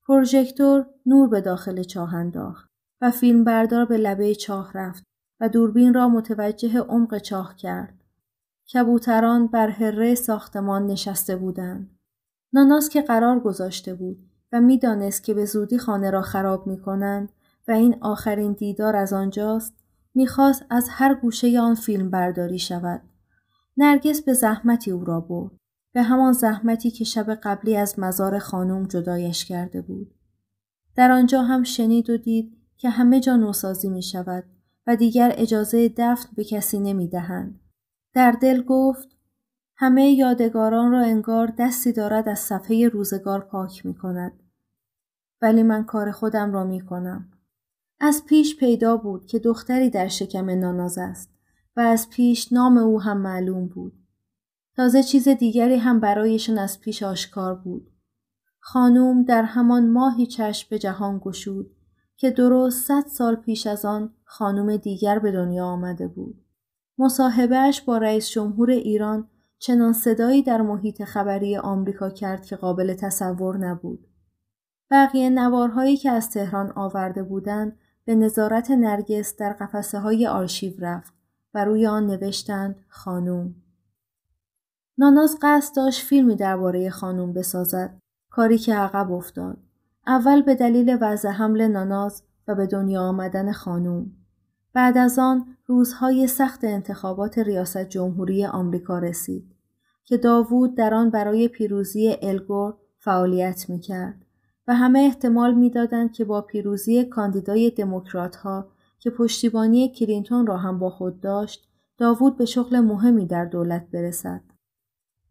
پروژکتور نور به داخل چاه انداخت و فیلم بردار به لبه چاه رفت و دوربین را متوجه عمق چاه کرد. کبوتران بر هره ساختمان نشسته بودند. ناناس که قرار گذاشته بود و میدانست که به زودی خانه را خراب می کنند و این آخرین دیدار از آنجاست میخواست از هر گوشه آن فیلم برداری شود. نرگس به زحمتی او را برد. به همان زحمتی که شب قبلی از مزار خانم جدایش کرده بود. در آنجا هم شنید و دید که همه جا نوسازی می شود و دیگر اجازه دفن به کسی نمی دهند. در دل گفت همه یادگاران را انگار دستی دارد از صفحه روزگار پاک می کند. ولی من کار خودم را می کنم. از پیش پیدا بود که دختری در شکم ناناز است و از پیش نام او هم معلوم بود. تازه چیز دیگری هم برایشان از پیش آشکار بود. خانوم در همان ماهی چشم به جهان گشود که درست صد سال پیش از آن خانوم دیگر به دنیا آمده بود. مصاحبهش با رئیس جمهور ایران چنان صدایی در محیط خبری آمریکا کرد که قابل تصور نبود. بقیه نوارهایی که از تهران آورده بودند به نظارت نرگس در قفسه های آرشیو رفت و روی آن نوشتند خانوم. ناناز قصد داشت فیلمی درباره خانوم بسازد کاری که عقب افتاد اول به دلیل وضع حمل ناناز و به دنیا آمدن خانوم بعد از آن روزهای سخت انتخابات ریاست جمهوری آمریکا رسید که داوود در آن برای پیروزی الگور فعالیت میکرد و همه احتمال میدادند که با پیروزی کاندیدای دموکراتها که پشتیبانی کلینتون را هم با خود داشت داوود به شغل مهمی در دولت برسد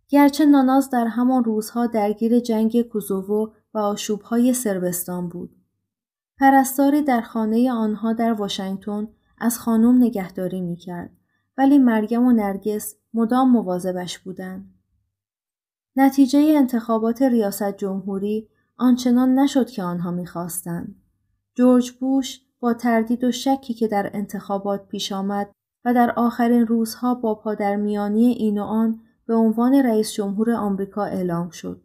گرچه ناناز در همان روزها درگیر جنگ کوزوو و آشوبهای سربستان بود پرستاری در خانه آنها در واشنگتن از خانم نگهداری میکرد ولی مریم و نرگس مدام مواظبش بودند. نتیجه انتخابات ریاست جمهوری آنچنان نشد که آنها میخواستند. جورج بوش با تردید و شکی که در انتخابات پیش آمد و در آخرین روزها با پادرمیانی این و آن به عنوان رئیس جمهور آمریکا اعلام شد.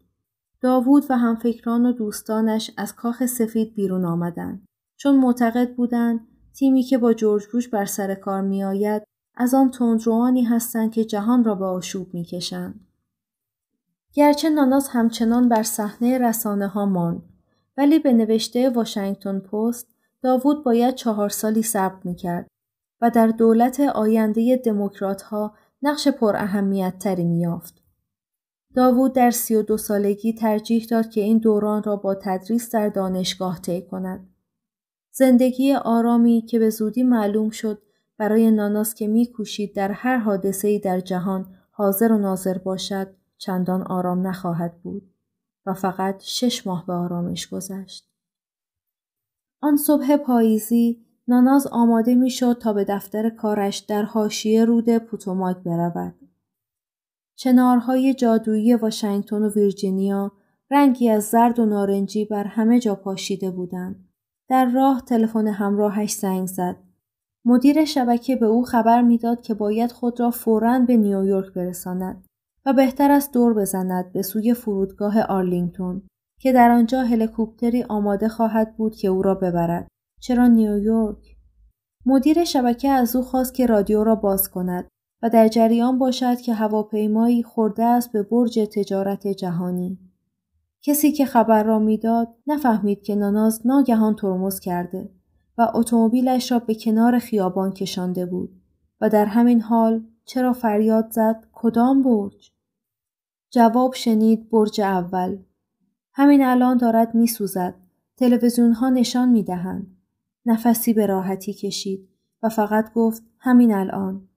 داوود و همفکران و دوستانش از کاخ سفید بیرون آمدند چون معتقد بودند تیمی که با جورج بوش بر سر کار میآید از آن تندروانی هستند که جهان را به آشوب میکشند گرچه ناناز همچنان بر صحنه رسانه ها ماند ولی به نوشته واشنگتن پست داوود باید چهار سالی صبر کرد و در دولت آینده دموکرات ها نقش پر اهمیت تری داوود در سی و دو سالگی ترجیح داد که این دوران را با تدریس در دانشگاه طی کند. زندگی آرامی که به زودی معلوم شد برای ناناس که میکوشید در هر ای در جهان حاضر و ناظر باشد چندان آرام نخواهد بود و فقط شش ماه به آرامش گذشت. آن صبح پاییزی ناناز آماده میشد تا به دفتر کارش در حاشیه رود پوتوماک برود. چنارهای جادویی واشنگتن و ویرجینیا رنگی از زرد و نارنجی بر همه جا پاشیده بودند. در راه تلفن همراهش زنگ زد. مدیر شبکه به او خبر میداد که باید خود را فوراً به نیویورک برساند و بهتر است دور بزند به سوی فرودگاه آرلینگتون که در آنجا هلیکوپتری آماده خواهد بود که او را ببرد چرا نیویورک مدیر شبکه از او خواست که رادیو را باز کند و در جریان باشد که هواپیمایی خورده است به برج تجارت جهانی کسی که خبر را میداد نفهمید که ناناز ناگهان ترمز کرده و اتومبیلش را به کنار خیابان کشانده بود و در همین حال چرا فریاد زد کدام برج؟ جواب شنید برج اول. همین الان دارد می سوزد. تلویزیون ها نشان می دهند. نفسی به راحتی کشید و فقط گفت همین الان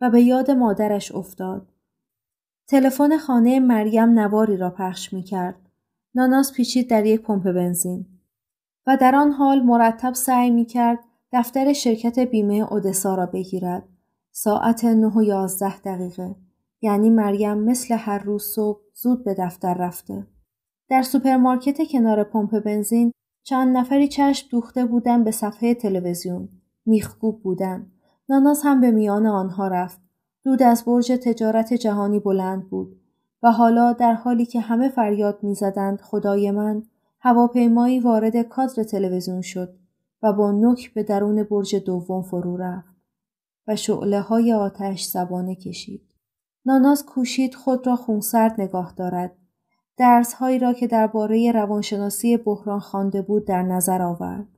و به یاد مادرش افتاد. تلفن خانه مریم نواری را پخش می کرد. ناناس پیچید در یک پمپ بنزین. و در آن حال مرتب سعی می کرد دفتر شرکت بیمه اودسا را بگیرد. ساعت 9 و 11 دقیقه. یعنی مریم مثل هر روز صبح زود به دفتر رفته. در سوپرمارکت کنار پمپ بنزین چند نفری چشم دوخته بودن به صفحه تلویزیون. میخکوب بودن. ناناز هم به میان آنها رفت. دود از برج تجارت جهانی بلند بود و حالا در حالی که همه فریاد میزدند خدای من هواپیمایی وارد کادر تلویزیون شد و با نوک به درون برج دوم فرو رفت و شعله های آتش زبانه کشید. ناناز کوشید خود را خونسرد نگاه دارد. درس هایی را که درباره روانشناسی بحران خوانده بود در نظر آورد.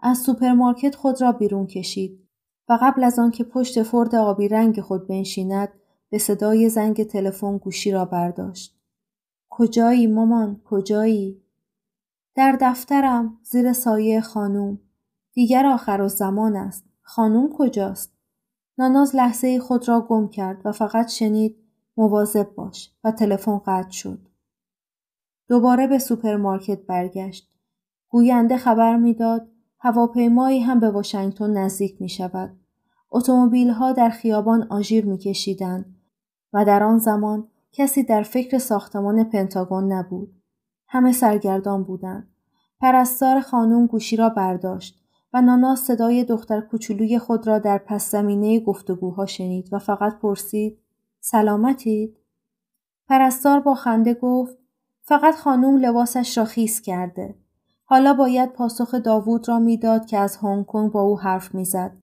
از سوپرمارکت خود را بیرون کشید و قبل از آنکه پشت فرد آبی رنگ خود بنشیند به صدای زنگ تلفن گوشی را برداشت. کجایی مامان کجایی؟ در دفترم زیر سایه خانوم. دیگر آخر و زمان است. خانوم کجاست؟ ناناز لحظه خود را گم کرد و فقط شنید مواظب باش و تلفن قطع شد. دوباره به سوپرمارکت برگشت. گوینده خبر میداد هواپیمایی هم به واشنگتن نزدیک می شود. اتومبیل ها در خیابان آژیر می کشیدن و در آن زمان کسی در فکر ساختمان پنتاگون نبود. همه سرگردان بودند. پرستار خانم گوشی را برداشت و نانا صدای دختر کوچولوی خود را در پس زمینه گفتگوها شنید و فقط پرسید سلامتید؟ پرستار با خنده گفت فقط خانم لباسش را خیس کرده. حالا باید پاسخ داوود را میداد که از هنگ کنگ با او حرف میزد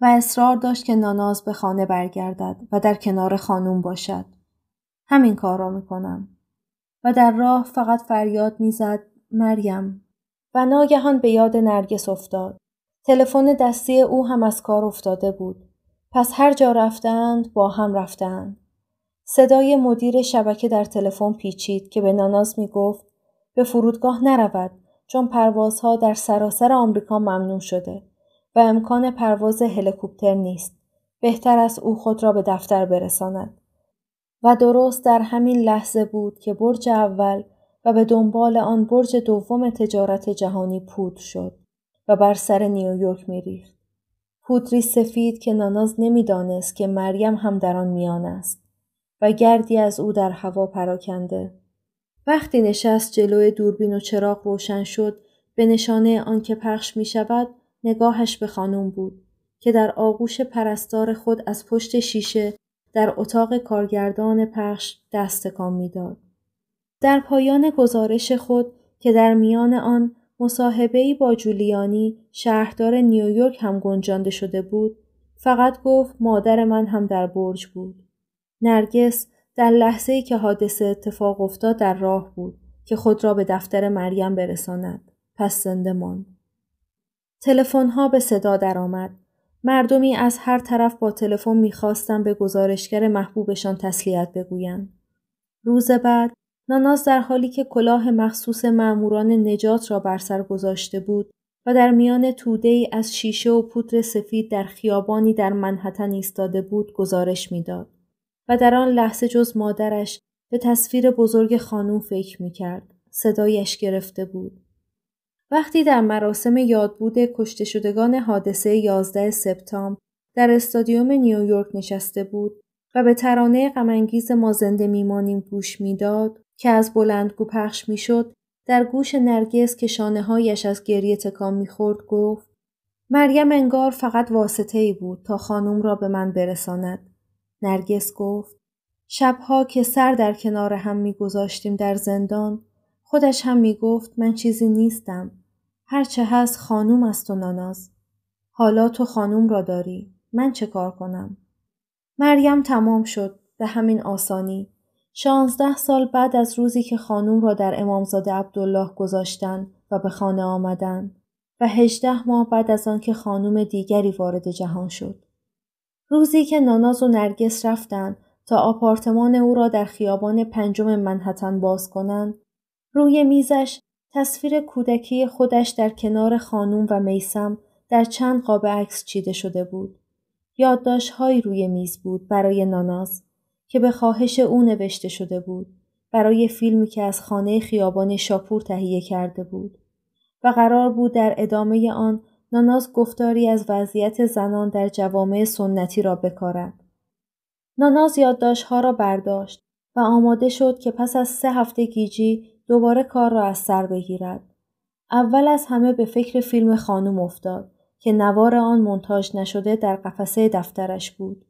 و اصرار داشت که ناناز به خانه برگردد و در کنار خانم باشد. همین کار را میکنم. و در راه فقط فریاد میزد مریم و ناگهان به یاد نرگس افتاد تلفن دستی او هم از کار افتاده بود پس هر جا رفتند با هم رفتند صدای مدیر شبکه در تلفن پیچید که به ناناز می گفت به فرودگاه نرود چون پروازها در سراسر آمریکا ممنوع شده و امکان پرواز هلیکوپتر نیست. بهتر از او خود را به دفتر برساند. و درست در همین لحظه بود که برج اول و به دنبال آن برج دوم تجارت جهانی پود شد و بر سر نیویورک میریخت. پودری سفید که ناناز نمیدانست که مریم هم در آن میان است و گردی از او در هوا پراکنده. وقتی نشست جلوی دوربین و چراغ روشن شد به نشانه آنکه پخش می شود نگاهش به خانم بود که در آغوش پرستار خود از پشت شیشه در اتاق کارگردان پخش دست تکان میداد در پایان گزارش خود که در میان آن ای با جولیانی شهردار نیویورک هم گنجانده شده بود فقط گفت مادر من هم در برج بود نرگس در لحظه ای که حادثه اتفاق افتاد در راه بود که خود را به دفتر مریم برساند پس زنده ماند تلفن‌ها به صدا درآمد مردمی از هر طرف با تلفن میخواستند به گزارشگر محبوبشان تسلیت بگویند. روز بعد ناناز در حالی که کلاه مخصوص ماموران نجات را بر سر گذاشته بود و در میان توده ای از شیشه و پودر سفید در خیابانی در منحتن ایستاده بود گزارش میداد و در آن لحظه جز مادرش به تصویر بزرگ خانوم فکر میکرد، صدایش گرفته بود. وقتی در مراسم یادبود کشته شدگان حادثه 11 سپتامبر در استادیوم نیویورک نشسته بود و به ترانه غمانگیز ما زنده میمانیم گوش میداد که از بلندگو پخش میشد در گوش نرگس که شانه هایش از گریه تکان میخورد گفت مریم انگار فقط واسطه ای بود تا خانم را به من برساند نرگس گفت شبها که سر در کنار هم میگذاشتیم در زندان خودش هم میگفت من چیزی نیستم هرچه هست خانوم است و ناناز. حالا تو خانوم را داری. من چه کار کنم؟ مریم تمام شد به همین آسانی. شانزده سال بعد از روزی که خانوم را در امامزاده عبدالله گذاشتن و به خانه آمدن و هجده ماه بعد از آنکه خانوم دیگری وارد جهان شد. روزی که ناناز و نرگس رفتن تا آپارتمان او را در خیابان پنجم منحتن باز کنند روی میزش تصویر کودکی خودش در کنار خانوم و میسم در چند قاب عکس چیده شده بود. های روی میز بود برای ناناز که به خواهش او نوشته شده بود برای فیلمی که از خانه خیابان شاپور تهیه کرده بود و قرار بود در ادامه آن ناناز گفتاری از وضعیت زنان در جوامع سنتی را بکارد. ناناز ها را برداشت و آماده شد که پس از سه هفته گیجی دوباره کار را از سر بگیرد. اول از همه به فکر فیلم خانم افتاد که نوار آن منتاج نشده در قفسه دفترش بود.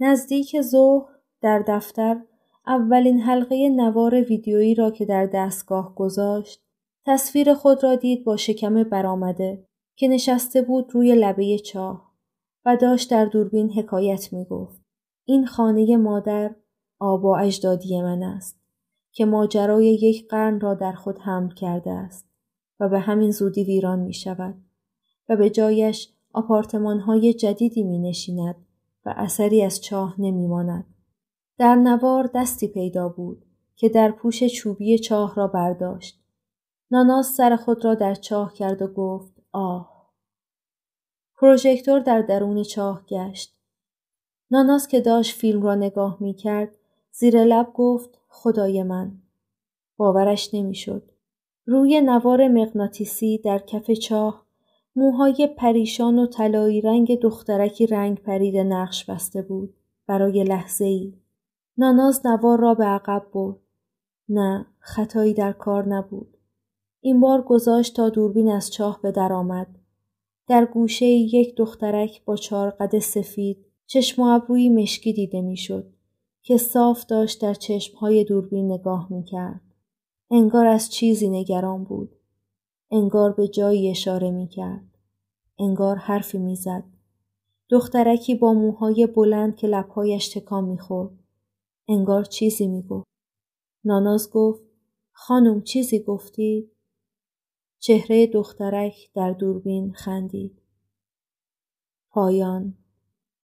نزدیک ظهر در دفتر اولین حلقه نوار ویدیویی را که در دستگاه گذاشت تصویر خود را دید با شکم برآمده که نشسته بود روی لبه چاه و داشت در دوربین حکایت می گفت. این خانه مادر آبا اجدادی من است. که ماجرای یک قرن را در خود حمل کرده است و به همین زودی ویران می شود و به جایش آپارتمان های جدیدی می نشیند و اثری از چاه نمی ماند. در نوار دستی پیدا بود که در پوش چوبی چاه را برداشت. ناناس سر خود را در چاه کرد و گفت آه. پروژکتور در درون چاه گشت. ناناس که داشت فیلم را نگاه می کرد زیر لب گفت خدای من باورش نمیشد روی نوار مغناطیسی در کف چاه موهای پریشان و طلایی رنگ دخترکی رنگ پرید نقش بسته بود برای لحظه ای. ناناز نوار را به عقب برد. نه خطایی در کار نبود. این بار گذاشت تا دوربین از چاه به در آمد در گوشه یک دخترک با چارقد سفید چشم و ابروی مشکی دیده میشد. که صاف داشت در چشمهای دوربین نگاه میکرد. انگار از چیزی نگران بود. انگار به جایی اشاره میکرد. انگار حرفی میزد. دخترکی با موهای بلند که لبهایش تکان میخورد. انگار چیزی میگفت. ناناز گفت خانم چیزی گفتی؟ چهره دخترک در دوربین خندید. پایان